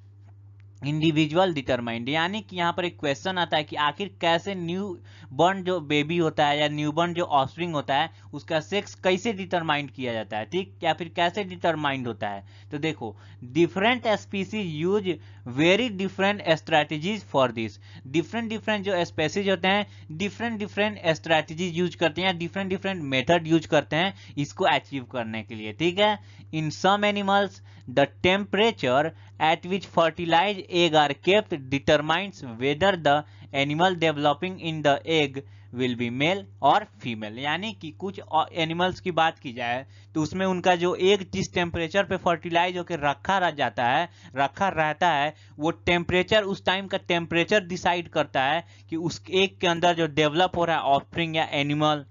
Speaker 1: individual determined यानी कि यहाँ पर एक क्वेश्चन आता है कि आखिर कैसे न्यू बॉर्न जो बेबी होता है या न्यू बॉर्न जो ऑफस्प्रिंग होता है उसका सेक्स कैसे डिटरमाइंड किया जाता है ठीक या फिर कैसे डिटरमाइंड होता है तो देखो different species use very different strategies for this different different जो स्पेसीज होते हैं डिफरेंट डिफरेंट स्ट्रेटेजीज यूज करते हैं या डिफरेंट डिफरेंट मेथड यूज करते हैं इसको अचीव करने के लिए ठीक है in some animals the temperature at which fertilized egg are kept determines whether the animal developing in the egg will be male or female यानी कि कुछ एनिमल्स की बात की जाए तो उसमें उनका जो एग जिस टेम्परेचर पे फर्टिलाइज होकर रखा रह जाता है रखा रहता है वो टेम्परेचर उस टाइम का टेम्परेचर डिसाइड करता है कि उस एग के अंदर जो डेवलप हो रहा है ऑफस्प्रिंग या एनिमल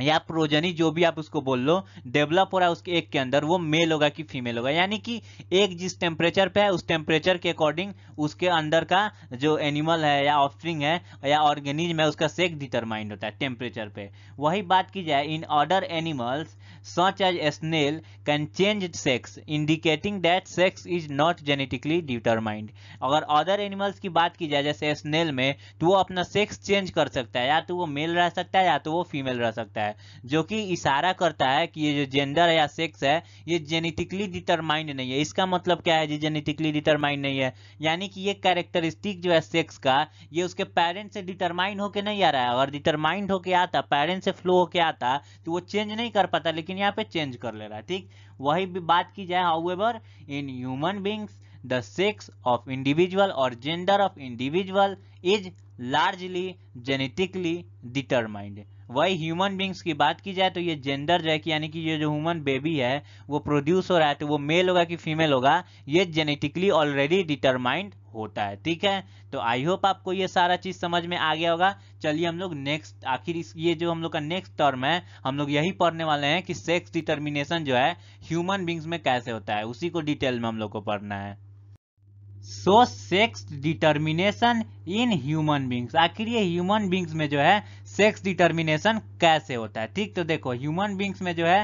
Speaker 1: या प्रोजनी जो भी आप उसको बोल लो डेवलप हो रहा है उसके एक के अंदर वो मेल होगा कि फीमेल होगा यानी कि एक जिस टेम्परेचर पे है उस टेम्परेचर के अकॉर्डिंग उसके अंदर का जो एनिमल है या ऑफ्स्प्रिंग है या ऑर्गेनिज्म है उसका सेक डिटरमाइंड होता है टेम्परेचर पे वही बात की जाए in other animals such as a snail, can change sex, indicating that sex is not genetically अगर अदर एनिमल्स की बात की जाए जैसे स्नेल में तो वो अपना सेक्स चेंज कर सकता है या तो वो मेल रह सकता है या तो वो फीमेल रह सकता है जो कि इशारा करता है कि ये जो जेंडर है या सेक्स है ये जेनेटिकली डिटरमाइंड नहीं है इसका मतलब क्या है जी जेनेटिकली डिटरमाइंड नहीं है यानी कि ये कैरेक्टरिस्टिक जो है सेक्स का ये उसके पेरेंट्स से डिटरमाइंड होकर नहीं आ रहा है अगर डिटरमाइंड होकर आता पेरेंट्स से फ्लो होके आता तो वो चेंज नहीं कर पाता लेकिन लेकिन यहाँ पे चेंज कर ले रहा है ठीक वही भी बात की जाए however in human beings the sex of individual और gender of individual is largely genetically determined वही ह्यूमन बींग्स की बात की जाए तो ये जेंडर जो है कि यानी कि ये जो ह्यूमन बेबी है वो प्रोड्यूस हो रहा है तो वो मेल होगा कि फीमेल होगा ये जेनेटिकली ऑलरेडी डिटरमाइंड होता है ठीक है तो आई होप आपको ये सारा चीज समझ में आ गया होगा चलिए हम लोग नेक्स्ट आखिर ये जो हम लोग का नेक्स्ट टर्म है हम लोग यही पढ़ने वाले हैं कि सेक्स डिटर्मिनेशन जो है ह्यूमन बींग्स में कैसे होता है उसी को डिटेल में हम लोग को पढ़ना है so sex determination in human beings आखिर ये ह्यूमन बींग्स में जो है सेक्स डिटर्मिनेशन कैसे होता है ठीक तो देखो ह्यूमन बींग्स में जो है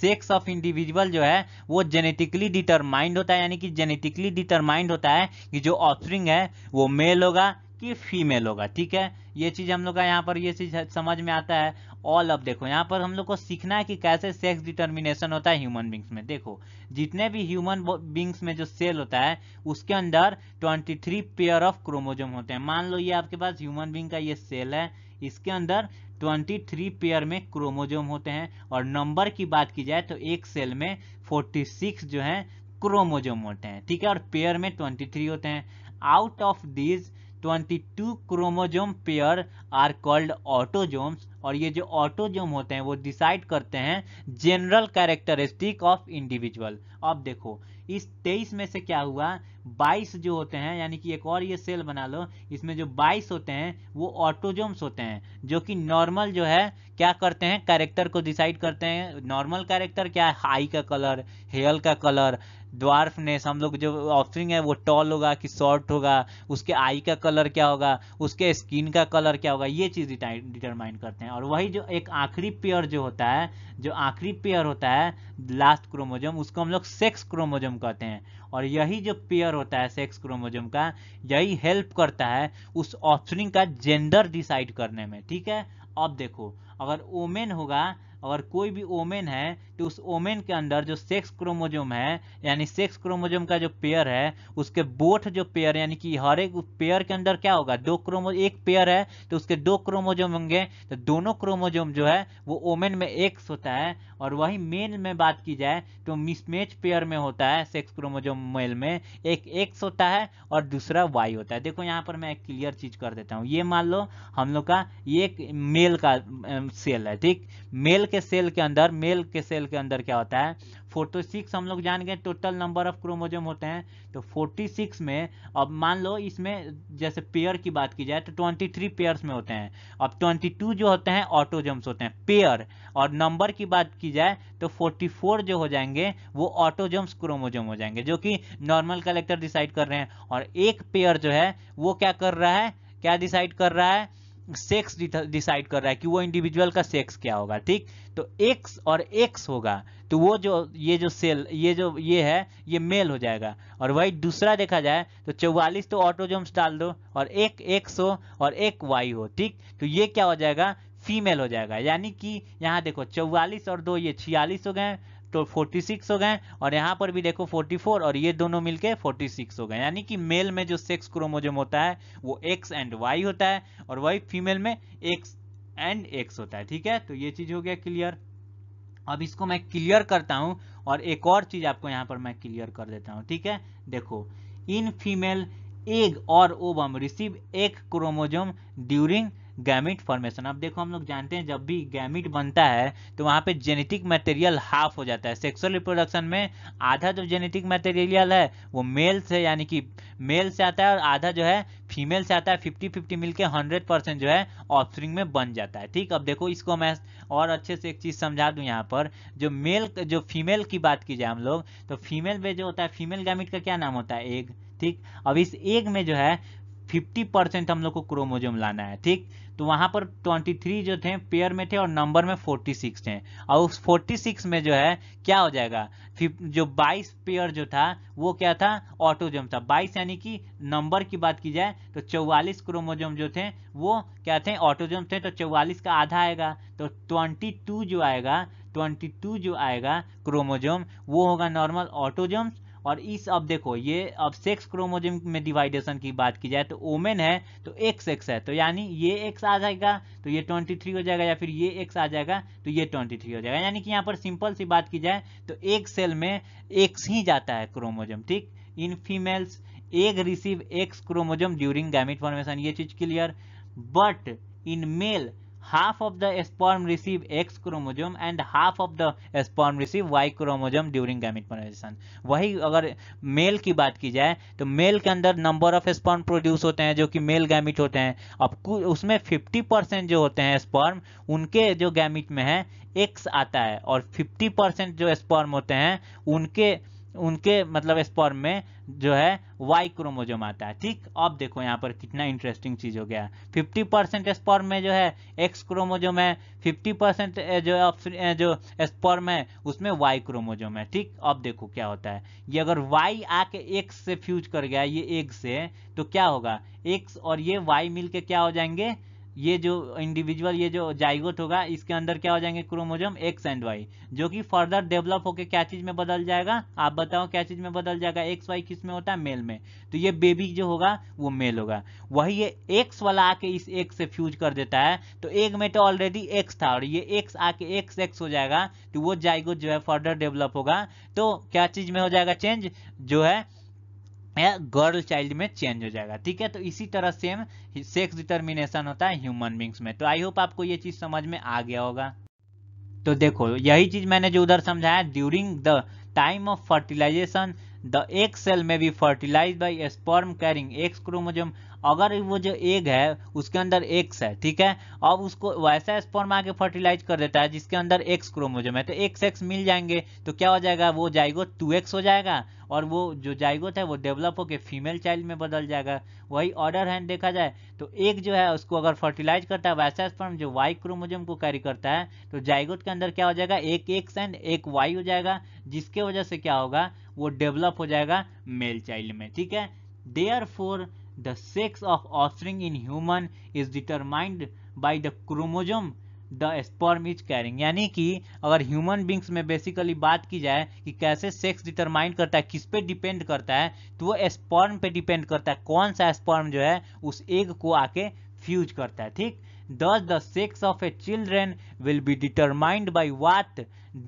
Speaker 1: सेक्स ऑफ इंडिविजुअल जो है वो जेनेटिकली डिटरमाइंड होता है यानी कि जेनेटिकली डिटरमाइंड होता है कि जो ऑफरिंग है वो मेल होगा कि फीमेल होगा ठीक है ये चीज हम लोग का यहाँ पर ये चीज समझ में आता है ऑल अब देखो यहाँ पर हम लोग को सीखना है कि कैसे सेक्स डिटर्मिनेशन होता है ह्यूमन बींग्स में देखो जितने भी ह्यूमन बींग्स में जो सेल होता है उसके अंदर 23 पेयर ऑफ क्रोमोजोम होते हैं मान लो ये आपके पास ह्यूमन बींग का ये सेल है इसके अंदर 23 पेयर में क्रोमोजोम होते हैं और नंबर की बात की जाए तो एक सेल में 46 जो है क्रोमोजोम होते हैं ठीक है और पेयर में 23 होते हैं out of these 22 chromosome pair are called autosomes और ये जो ऑटोजोम होते हैं वो डिसाइड करते हैं जनरल कैरेक्टरिस्टिक ऑफ इंडिविजुअल अब देखो इस 23 में से क्या हुआ बाइस जो होते हैं यानी कि एक और ये सेल बना लो इसमें जो बाईस होते हैं वो ऑटोजोम्स होते हैं जो कि नॉर्मल जो है क्या करते हैं कैरेक्टर को डिसाइड करते हैं नॉर्मल कैरेक्टर क्या है हाई का कलर हेयर का कलर ड्वार्फनेस हम लोग जो ऑफरिंग है वो टॉल होगा कि शॉर्ट होगा उसके आई का कलर क्या होगा उसके स्किन का कलर क्या होगा ये चीज़ डिटरमाइन करते हैं और वही जो एक आखिरी पेयर जो होता है जो आखिरी पेयर होता है लास्ट क्रोमोजोम उसको हम लोग सेक्स क्रोमोजोम कहते हैं और यही जो पेयर होता है सेक्स क्रोमोजोम का यही हेल्प करता है उस ऑप्शनिंग का जेंडर डिसाइड करने में ठीक है अब देखो अगर ओमेन होगा अगर कोई भी ओमेन है तो उस ओमेन के अंदर जो सेक्स क्रोमोजोम है यानी सेक्स क्रोमोजोम का जो पेयर है उसके बोथ जो पेयर यानी कि हर एक पेयर के अंदर क्या होगा दो क्रोमो एक पेयर है तो उसके दो क्रोमोजोम होंगे तो दोनों क्रोमोजोम जो है वो ओमेन में एक्स होता है और वही मेन में बात की जाए तो मिसमेच पेयर में होता है सेक्स क्रोमोजोम मेल में एक एक्स होता है और दूसरा वाई होता है देखो यहाँ पर मैं एक क्लियर चीज कर देता हूँ ये मान लो हम लोग का ये एक मेल का सेल है ठीक मेल के सेल के अंदर मेल के सेल के अंदर क्या होता है 46 हम लोग जान गए टोटल नंबर ऑफ क्रोमोजोम होते हैं तो 46 में अब मान लो इसमें जैसे पेयर की बात की जाए तो 23 पेयर्स में होते हैं अब 22 जो होते हैं ऑटोजम्स होते हैं पेयर और नंबर की बात की जाए तो 44 जो हो जाएंगे वो ऑटोजम्स क्रोमोजोम हो जाएंगे जो कि नॉर्मल कलेक्टर डिसाइड कर रहे हैं और एक पेयर जो है वो क्या कर रहा है क्या डिसाइड कर रहा है सेक्स डिसाइड कर रहा है कि वो इंडिविजुअल का सेक्स क्या होगा ठीक तो एक्स और एक्स होगा तो वो जो ये जो सेल ये जो ये है ये मेल हो जाएगा और वही दूसरा देखा जाए तो चौवालीस तो ऑटोजोम्स डाल दो और एक एक्स हो और एक वाई हो ठीक तो ये क्या हो जाएगा फीमेल हो जाएगा यानी कि यहाँ देखो चौवालीस और दो ये छियालीस हो गए तो 46 हो गए और यहाँ पर भी देखो 44 और ये दोनों मिलके 46 हो गए यानी कि मेल में जो सेक्स क्रोमोजोम होता है वो एक्स एंड वाई होता है और वही फीमेल में एक्स एंड एक्स होता है ठीक है तो ये चीज हो गया क्लियर अब इसको मैं क्लियर करता हूँ और एक और चीज आपको यहाँ पर मैं क्लियर कर देता हूँ ठीक है देखो इन फीमेल एग और ओबम रिसीव एक क्रोमोजोम ड्यूरिंग गैमिट फॉर्मेशन अब देखो हम लोग जानते हैं जब भी गैमिट बनता है तो वहाँ पे जेनेटिक मटेरियल हाफ हो जाता है सेक्सुअल रिप्रोडक्शन में आधा जो जेनेटिक मटेरियल है वो मेल से यानी कि मेल से आता है और आधा जो है फीमेल से आता है फिफ्टी फिफ्टी मिल के हंड्रेड परसेंट जो है ऑफ्रिंग में बन जाता है ठीक अब देखो इसको मैं और अच्छे से एक चीज़ समझा दूँ यहाँ पर जो मेल जो फीमेल की बात की जाए हम लोग तो फीमेल में जो होता है फीमेल गैमिट का क्या नाम होता है एग ठीक अब इस एग में जो है 50 परसेंट हम लोग को क्रोमोजोम लाना है ठीक तो वहाँ पर 23 जो थे पेयर में थे और नंबर में 46 थे और उस 46 में जो है क्या हो जाएगा जो 22 पेयर जो था वो क्या था ऑटोजोम था 22 यानी कि नंबर की बात की जाए तो 44 क्रोमोजोम जो थे वो क्या थे ऑटोजोम थे तो 44 का आधा आएगा तो 22 जो आएगा 22 जो आएगा क्रोमोजोम वो होगा नॉर्मल ऑटोजोम्स और इस अब देखो ये अब सेक्स क्रोमोजोम में डिवाइडेशन की बात की जाए तो ओमेन है तो एक्स एक्स है तो यानी ये एक्स आ जाएगा तो ये ट्वेंटी थ्री हो जाएगा या फिर ये एक्स आ जाएगा तो ये ट्वेंटी थ्री हो जाएगा यानी कि यहाँ पर सिंपल सी बात की जाए तो एक सेल में एक्स ही जाता है क्रोमोजोम ठीक in females egg receive X chromosome during gamete formation ये चीज clear but in male half of the sperm receive X chromosome and half of the sperm receive Y chromosome during gamete polarization वही अगर mail की बात की जाए तो mail के अंदर नंबर ऑफ स्पर्म प्रोड्यूस होते हैं जो कि मेल गैमिट होते हैं अब उसमें 50 परसेंट जो होते हैं स्पर्म उनके जो गैमिट में है एक्स आता है और फिफ्टी परसेंट जो स्पर्म होते हैं उनके उनके मतलब स्पॉर्म में जो है वाई क्रोमोजोम आता है ठीक अब देखो यहाँ पर कितना इंटरेस्टिंग चीज हो गया 50 परसेंट स्पॉर्म में जो है एक्स क्रोमोजोम है 50 परसेंट जो जो स्पॉर्म है उसमें वाई क्रोमोजोम है ठीक अब देखो क्या होता है ये अगर वाई आके एक्स से फ्यूज कर गया ये एग से तो क्या होगा एक्स और ये वाई मिलके क्या हो जाएंगे ये जो इंडिविजुअल ये जो जाइगोट होगा इसके अंदर क्या हो जाएंगे क्रोमोजोम एक्स एंड वाई जो कि फर्दर डेवलप होकर क्या चीज़ में बदल जाएगा आप बताओ क्या चीज़ में बदल जाएगा एक्स वाई किस में होता है मेल में तो ये बेबी जो होगा वो मेल होगा वही ये एक्स वाला आके इस एक्स से फ्यूज कर देता है तो एक में तो ऑलरेडी एक्स था और ये एक्स आके एक्स एक्स हो जाएगा तो वो जाइगोट जो है फर्दर डेवलप होगा तो क्या चीज़ में हो जाएगा चेंज जो है गर्ल चाइल्ड में चेंज हो जाएगा ठीक है तो इसी तरह सेम सेक्स डिटर्मिनेशन होता है ह्यूमन बींग्स में तो आई होप आपको ये चीज़ समझ में आ गया होगा तो देखो यही चीज़ मैंने जो उधर समझाया during the time of fertilization the egg cell में भी fertilize by sperm carrying X chromosome अगर वो जो एग है उसके अंदर एक्स है ठीक है अब उसको वैसा स्पर्म आके फर्टिलाइज कर देता है जिसके अंदर एक्स क्रोमोजोम है तो एक्स एक्स मिल जाएंगे तो क्या हो जाएगा वो जाएगा टू एक्स हो जाएगा और वो जो जाइगोट है वो डेवलप होकर फीमेल चाइल्ड में बदल जाएगा वही ऑर्डर हैंड देखा जाए तो एक जो है उसको अगर फर्टिलाइज करता है वैसा स्पर्म जो वाई क्रोमोजम को कैरी करता है तो जाइगोट के अंदर क्या हो जाएगा एक एक्स एंड एक वाई हो जाएगा जिसके वजह से क्या होगा वो डेवलप हो जाएगा मेल चाइल्ड में ठीक है therefore the sex of offspring in human is determined by the chromosome the sperm is carrying यानी कि अगर ह्यूमन बींग्स में बेसिकली बात की जाए कि कैसे सेक्स डिटरमाइन करता है किस पे डिपेंड करता है तो वो स्पर्म पे डिपेंड करता है कौन सा स्पर्म जो है उस एग को आके फ्यूज करता है ठीक thus the sex of a children will be determined by what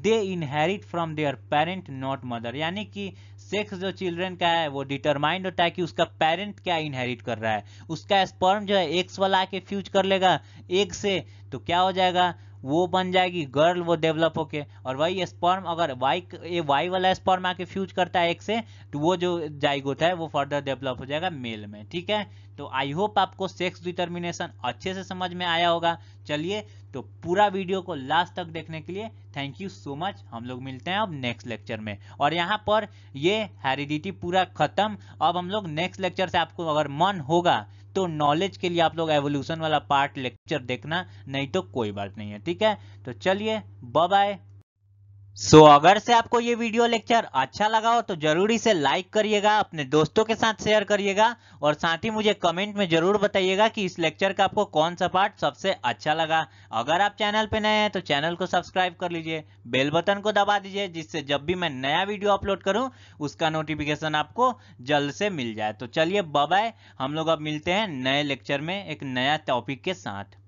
Speaker 1: they inherit from their parent not mother यानी कि सेक्स जो चिल्ड्रन का है वो डिटरमाइंड होता है कि उसका पेरेंट क्या इनहेरिट कर रहा है उसका स्पर्म जो है एक्स वाला आके फ्यूज कर लेगा एक से तो क्या हो जाएगा वो बन जाएगी गर्ल वो डेवलप होके और वही स्पर्म अगर वाई ये वाई वाला स्पर्म आके फ्यूज करता है एक से तो वो जो जाइगोट है वो फर्दर डेवलप हो जाएगा मेल में ठीक है तो आई होप आपको सेक्स डिटर्मिनेशन अच्छे से समझ में आया होगा चलिए तो पूरा वीडियो को लास्ट तक देखने के लिए थैंक यू सो मच हम लोग मिलते हैं अब नेक्स्ट लेक्चर में और यहाँ पर ये हेरिडिटी पूरा खत्म अब हम लोग नेक्स्ट लेक्चर से आपको अगर मन होगा तो नॉलेज के लिए आप लोग एवोल्यूशन वाला पार्ट लेक्चर देखना नहीं तो कोई बात नहीं है ठीक है तो चलिए बाय सो so, अगर से आपको ये वीडियो लेक्चर अच्छा लगा हो तो जरूर इसे लाइक करिएगा अपने दोस्तों के साथ शेयर करिएगा और साथ ही मुझे कमेंट में जरूर बताइएगा कि इस लेक्चर का आपको कौन सा पार्ट सबसे अच्छा लगा अगर आप चैनल पे नए हैं तो चैनल को सब्सक्राइब कर लीजिए बेल बटन को दबा दीजिए जिससे जब भी मैं नया वीडियो अपलोड करूँ उसका नोटिफिकेशन आपको जल्द से मिल जाए तो चलिए बाय हम लोग अब मिलते हैं नए लेक्चर में एक नया टॉपिक के साथ